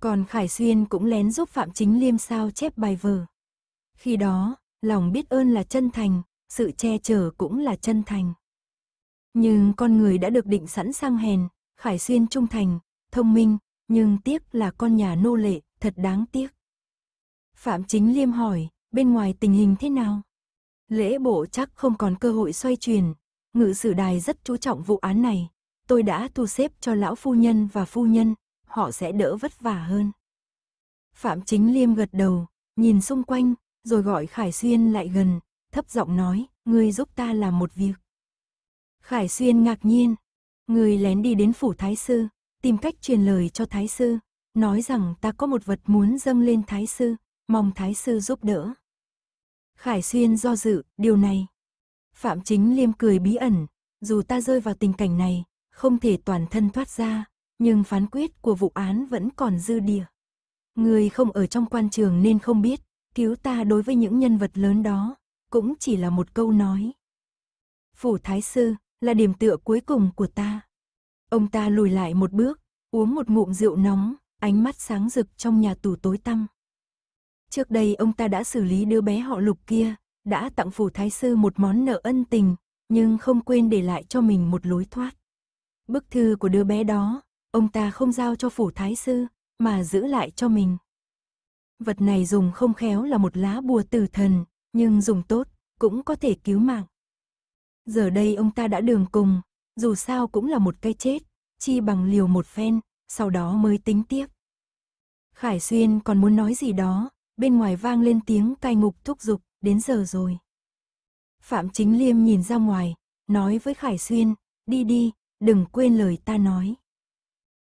Còn Khải Xuyên cũng lén giúp Phạm Chính Liêm sao chép bài vở. Khi đó, lòng biết ơn là chân thành, sự che chở cũng là chân thành. Nhưng con người đã được định sẵn sang hèn, Khải Xuyên trung thành, thông minh, nhưng tiếc là con nhà nô lệ, thật đáng tiếc. Phạm Chính Liêm hỏi, bên ngoài tình hình thế nào? Lễ bộ chắc không còn cơ hội xoay chuyển, ngự sử đài rất chú trọng vụ án này. Tôi đã thu xếp cho lão phu nhân và phu nhân, họ sẽ đỡ vất vả hơn. Phạm Chính Liêm gật đầu, nhìn xung quanh, rồi gọi Khải Xuyên lại gần, thấp giọng nói, ngươi giúp ta làm một việc. Khải Xuyên ngạc nhiên, ngươi lén đi đến phủ Thái Sư, tìm cách truyền lời cho Thái Sư, nói rằng ta có một vật muốn dâng lên Thái Sư, mong Thái Sư giúp đỡ. Khải Xuyên do dự, điều này. Phạm Chính Liêm cười bí ẩn, dù ta rơi vào tình cảnh này, không thể toàn thân thoát ra, nhưng phán quyết của vụ án vẫn còn dư địa. Người không ở trong quan trường nên không biết, cứu ta đối với những nhân vật lớn đó, cũng chỉ là một câu nói. Phủ Thái Sư là điểm tựa cuối cùng của ta. Ông ta lùi lại một bước, uống một ngụm rượu nóng, ánh mắt sáng rực trong nhà tù tối tăm. Trước đây ông ta đã xử lý đứa bé họ lục kia, đã tặng Phủ Thái Sư một món nợ ân tình, nhưng không quên để lại cho mình một lối thoát. Bức thư của đứa bé đó, ông ta không giao cho phủ thái sư, mà giữ lại cho mình. Vật này dùng không khéo là một lá bùa tử thần, nhưng dùng tốt, cũng có thể cứu mạng. Giờ đây ông ta đã đường cùng, dù sao cũng là một cái chết, chi bằng liều một phen, sau đó mới tính tiếp. Khải Xuyên còn muốn nói gì đó, bên ngoài vang lên tiếng cai ngục thúc giục, đến giờ rồi. Phạm Chính Liêm nhìn ra ngoài, nói với Khải Xuyên, đi đi, đừng quên lời ta nói.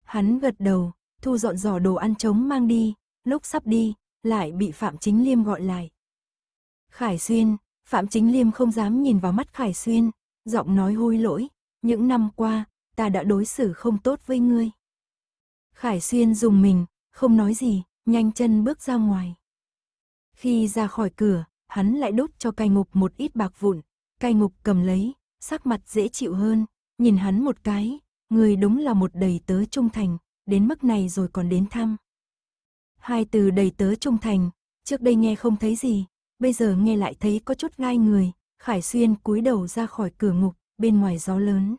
Hắn gật đầu, thu dọn giỏ đồ ăn trống mang đi, lúc sắp đi, lại bị Phạm Chính Liêm gọi lại. Khải Xuyên, Phạm Chính Liêm không dám nhìn vào mắt Khải Xuyên, giọng nói hôi lỗi, những năm qua, ta đã đối xử không tốt với ngươi. Khải Xuyên dùng mình, không nói gì, nhanh chân bước ra ngoài. Khi ra khỏi cửa, hắn lại đốt cho cai ngục một ít bạc vụn, cai ngục cầm lấy, sắc mặt dễ chịu hơn, nhìn hắn một cái, người đúng là một đầy tớ trung thành, đến mức này rồi còn đến thăm. Hai từ đầy tớ trung thành, trước đây nghe không thấy gì, bây giờ nghe lại thấy có chút gai người, Khải Xuyên cúi đầu ra khỏi cửa ngục, bên ngoài gió lớn.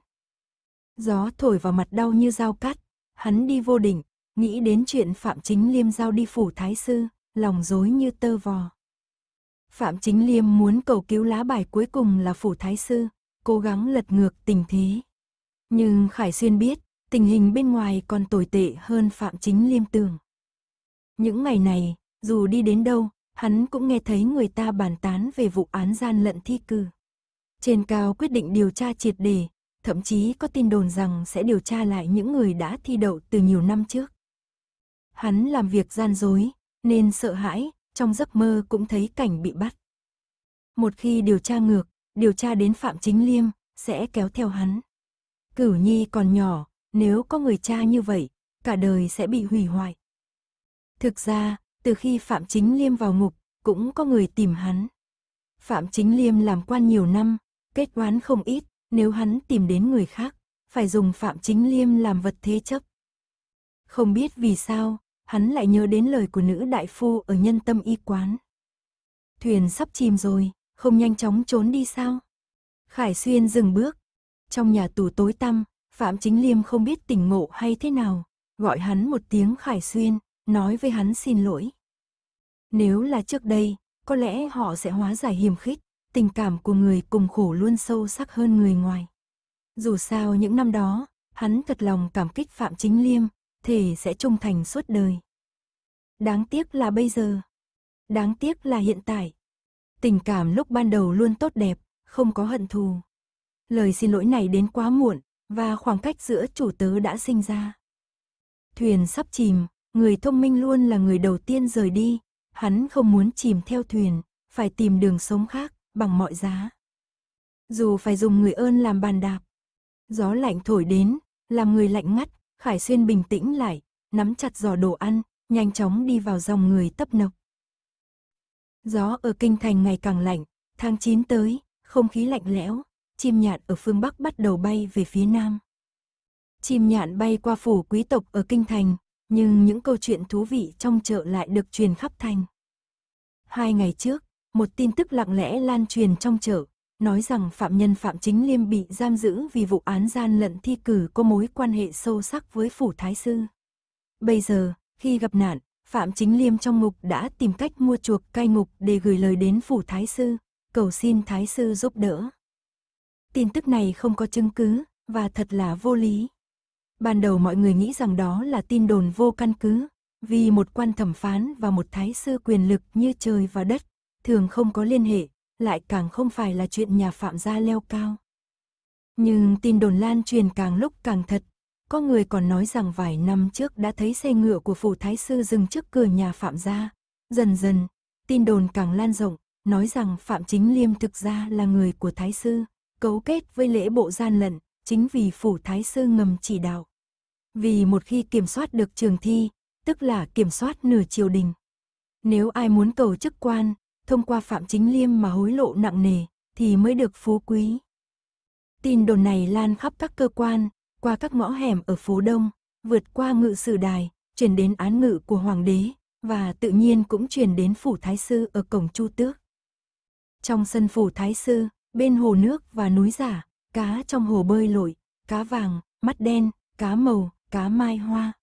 Gió thổi vào mặt đau như dao cắt, hắn đi vô định, nghĩ đến chuyện Phạm Chính Liêm giao đi phủ thái sư, lòng dối như tơ vò. Phạm Chính Liêm muốn cầu cứu lá bài cuối cùng là phủ thái sư, cố gắng lật ngược tình thế. Nhưng Khải Xuyên biết, tình hình bên ngoài còn tồi tệ hơn Phạm Chính Liêm tưởng. Những ngày này, dù đi đến đâu, hắn cũng nghe thấy người ta bàn tán về vụ án gian lận thi cử. Trên cao quyết định điều tra triệt đề, thậm chí có tin đồn rằng sẽ điều tra lại những người đã thi đậu từ nhiều năm trước. Hắn làm việc gian dối, nên sợ hãi, trong giấc mơ cũng thấy cảnh bị bắt. Một khi điều tra ngược, điều tra đến Phạm Chính Liêm, sẽ kéo theo hắn. Cửu Nhi còn nhỏ, nếu có người cha như vậy, cả đời sẽ bị hủy hoại. Thực ra, từ khi Phạm Chính Liêm vào ngục, cũng có người tìm hắn. Phạm Chính Liêm làm quan nhiều năm, kết oán không ít, nếu hắn tìm đến người khác, phải dùng Phạm Chính Liêm làm vật thế chấp. Không biết vì sao, hắn lại nhớ đến lời của nữ đại phu ở nhân tâm y quán. Thuyền sắp chìm rồi, không nhanh chóng trốn đi sao? Khải Xuyên dừng bước, trong nhà tù tối tăm, Phạm Chính Liêm không biết tỉnh ngộ hay thế nào, gọi hắn một tiếng Khải Xuyên, nói với hắn xin lỗi. Nếu là trước đây, có lẽ họ sẽ hóa giải hiềm khích, tình cảm của người cùng khổ luôn sâu sắc hơn người ngoài. Dù sao những năm đó, hắn thật lòng cảm kích Phạm Chính Liêm, thể sẽ trung thành suốt đời. Đáng tiếc là bây giờ. Đáng tiếc là hiện tại. Tình cảm lúc ban đầu luôn tốt đẹp, không có hận thù lời xin lỗi này đến quá muộn, và khoảng cách giữa chủ tớ đã sinh ra. Thuyền sắp chìm, người thông minh luôn là người đầu tiên rời đi, hắn không muốn chìm theo thuyền, phải tìm đường sống khác, bằng mọi giá. Dù phải dùng người ơn làm bàn đạp, gió lạnh thổi đến, làm người lạnh ngắt, Khải Xuyên bình tĩnh lại, nắm chặt giò đồ ăn, nhanh chóng đi vào dòng người tấp nập. Gió ở kinh thành ngày càng lạnh, tháng 9 tới, không khí lạnh lẽo, chim nhạn ở phương Bắc bắt đầu bay về phía Nam. Chim nhạn bay qua phủ quý tộc ở Kinh Thành, nhưng những câu chuyện thú vị trong chợ lại được truyền khắp thành. Hai ngày trước, một tin tức lặng lẽ lan truyền trong chợ, nói rằng phạm nhân Phạm Chính Liêm bị giam giữ vì vụ án gian lận thi cử có mối quan hệ sâu sắc với phủ thái sư. Bây giờ, khi gặp nạn, Phạm Chính Liêm trong ngục đã tìm cách mua chuộc cai ngục để gửi lời đến phủ thái sư, cầu xin thái sư giúp đỡ tin tức này không có chứng cứ, và thật là vô lý. Ban đầu mọi người nghĩ rằng đó là tin đồn vô căn cứ, vì một quan thẩm phán và một thái sư quyền lực như trời và đất, thường không có liên hệ, lại càng không phải là chuyện nhà phạm gia leo cao. Nhưng tin đồn lan truyền càng lúc càng thật, có người còn nói rằng vài năm trước đã thấy xe ngựa của phủ thái sư dừng trước cửa nhà phạm gia. Dần dần, tin đồn càng lan rộng, nói rằng Phạm Chính Liêm thực ra là người của thái sư, cấu kết với lễ bộ gian lận, chính vì phủ thái sư ngầm chỉ đạo. Vì một khi kiểm soát được trường thi, tức là kiểm soát nửa triều đình. Nếu ai muốn cầu chức quan, thông qua phạm chính liêm mà hối lộ nặng nề, thì mới được phú quý. Tin đồn này lan khắp các cơ quan, qua các ngõ hẻm ở phố Đông, vượt qua ngự sử đài, chuyển đến án ngự của hoàng đế, và tự nhiên cũng chuyển đến phủ thái sư ở cổng Chu Tước. Trong sân phủ thái sư, Bên hồ nước và núi giả, cá trong hồ bơi lội, cá vàng, mắt đen, cá màu, cá mai hoa.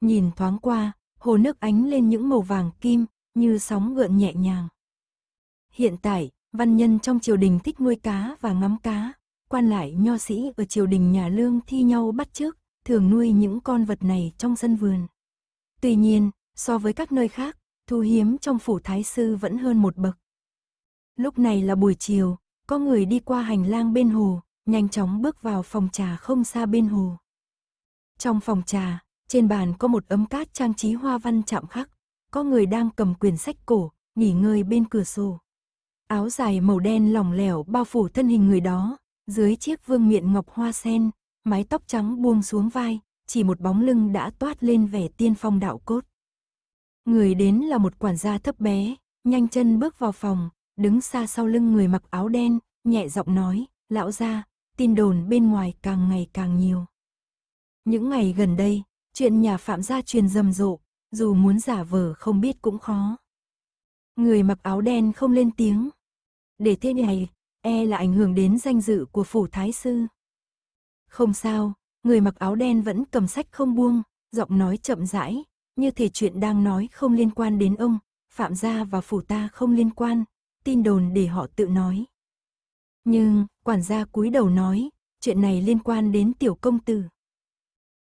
Nhìn thoáng qua, hồ nước ánh lên những màu vàng kim, như sóng gợn nhẹ nhàng. Hiện tại, văn nhân trong triều đình thích nuôi cá và ngắm cá, quan lại nho sĩ ở triều đình nhà lương thi nhau bắt chước, thường nuôi những con vật này trong sân vườn. Tuy nhiên, so với các nơi khác, thu hiếm trong phủ thái sư vẫn hơn một bậc. Lúc này là buổi chiều, có người đi qua hành lang bên hồ, nhanh chóng bước vào phòng trà không xa bên hồ. Trong phòng trà, trên bàn có một ấm cát trang trí hoa văn chạm khắc, có người đang cầm quyển sách cổ, nghỉ ngơi bên cửa sổ. Áo dài màu đen lỏng lẻo bao phủ thân hình người đó, dưới chiếc vương miện ngọc hoa sen, mái tóc trắng buông xuống vai, chỉ một bóng lưng đã toát lên vẻ tiên phong đạo cốt. Người đến là một quản gia thấp bé, nhanh chân bước vào phòng, đứng xa sau lưng người mặc áo đen, nhẹ giọng nói, lão gia tin đồn bên ngoài càng ngày càng nhiều. Những ngày gần đây, chuyện nhà Phạm gia truyền rầm rộ, dù muốn giả vờ không biết cũng khó. Người mặc áo đen không lên tiếng. Để thế này, e là ảnh hưởng đến danh dự của phủ thái sư. Không sao, người mặc áo đen vẫn cầm sách không buông, giọng nói chậm rãi, như thể chuyện đang nói không liên quan đến ông, Phạm gia và phủ ta không liên quan, tin đồn để họ tự nói. Nhưng, quản gia cúi đầu nói, chuyện này liên quan đến tiểu công tử.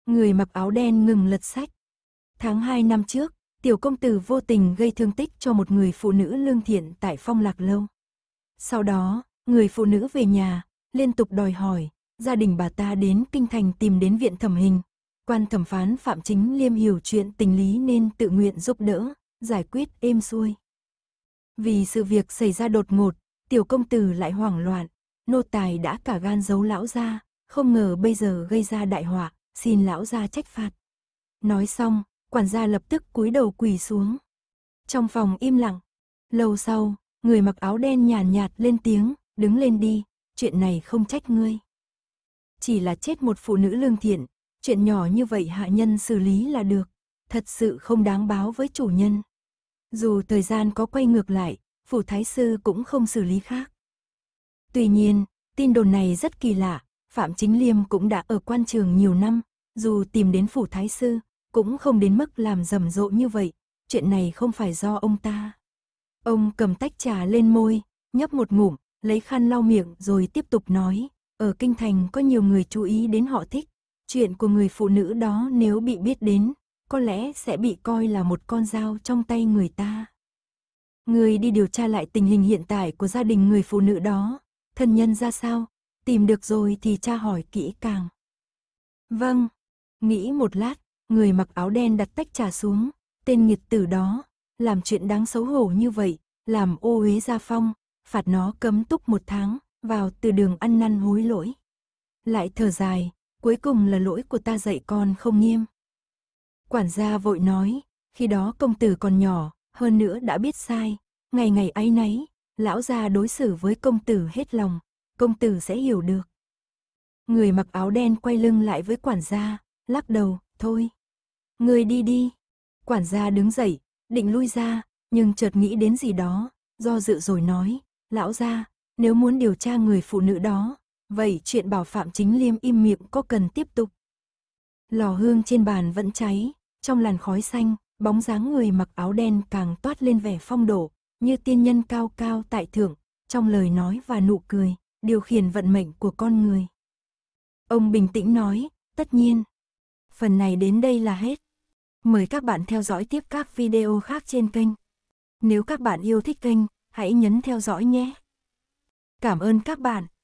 Người mặc áo đen ngừng lật sách. Tháng 2 năm trước, tiểu công tử vô tình gây thương tích cho một người phụ nữ lương thiện tại phong lạc lâu. Sau đó, người phụ nữ về nhà, liên tục đòi hỏi, gia đình bà ta đến kinh thành tìm đến viện thẩm hình. Quan thẩm phán Phạm Chính Liêm hiểu chuyện tình lý nên tự nguyện giúp đỡ, giải quyết êm xuôi. Vì sự việc xảy ra đột ngột, tiểu công tử lại hoảng loạn, nô tài đã cả gan giấu lão ra, không ngờ bây giờ gây ra đại họa, xin lão ra trách phạt. Nói xong, quản gia lập tức cúi đầu quỳ xuống. Trong phòng im lặng, lâu sau, người mặc áo đen nhàn nhạt, nhạt lên tiếng, đứng lên đi, chuyện này không trách ngươi. Chỉ là chết một phụ nữ lương thiện, chuyện nhỏ như vậy hạ nhân xử lý là được, thật sự không đáng báo với chủ nhân. Dù thời gian có quay ngược lại, phủ thái sư cũng không xử lý khác. Tuy nhiên, tin đồn này rất kỳ lạ, Phạm Chính Liêm cũng đã ở quan trường nhiều năm, dù tìm đến phủ thái sư, cũng không đến mức làm rầm rộ như vậy, chuyện này không phải do ông ta. Ông cầm tách trà lên môi, nhấp một ngụm, lấy khăn lau miệng rồi tiếp tục nói, ở kinh thành có nhiều người chú ý đến họ thích, chuyện của người phụ nữ đó nếu bị biết đến, có lẽ sẽ bị coi là một con dao trong tay người ta. Người đi điều tra lại tình hình hiện tại của gia đình người phụ nữ đó, thân nhân ra sao, tìm được rồi thì tra hỏi kỹ càng. Vâng, nghĩ một lát, người mặc áo đen đặt tách trà xuống, tên nghiệt tử đó, làm chuyện đáng xấu hổ như vậy, làm ô uế gia phong, phạt nó cấm túc một tháng, vào từ đường ăn năn hối lỗi. Lại thở dài, cuối cùng là lỗi của ta dạy con không nghiêm. Quản gia vội nói, khi đó công tử còn nhỏ, hơn nữa đã biết sai, ngày ngày ấy nấy, lão gia đối xử với công tử hết lòng, công tử sẽ hiểu được. Người mặc áo đen quay lưng lại với quản gia, lắc đầu, thôi. Người đi đi. Quản gia đứng dậy, định lui ra, nhưng chợt nghĩ đến gì đó, do dự rồi nói, lão gia, nếu muốn điều tra người phụ nữ đó, vậy chuyện bảo phạm chính liêm im miệng có cần tiếp tục? Lò hương trên bàn vẫn cháy, trong làn khói xanh, bóng dáng người mặc áo đen càng toát lên vẻ phong độ, như tiên nhân cao cao tại thượng, trong lời nói và nụ cười, điều khiển vận mệnh của con người. Ông bình tĩnh nói, tất nhiên. Phần này đến đây là hết. Mời các bạn theo dõi tiếp các video khác trên kênh. Nếu các bạn yêu thích kênh, hãy nhấn theo dõi nhé. Cảm ơn các bạn.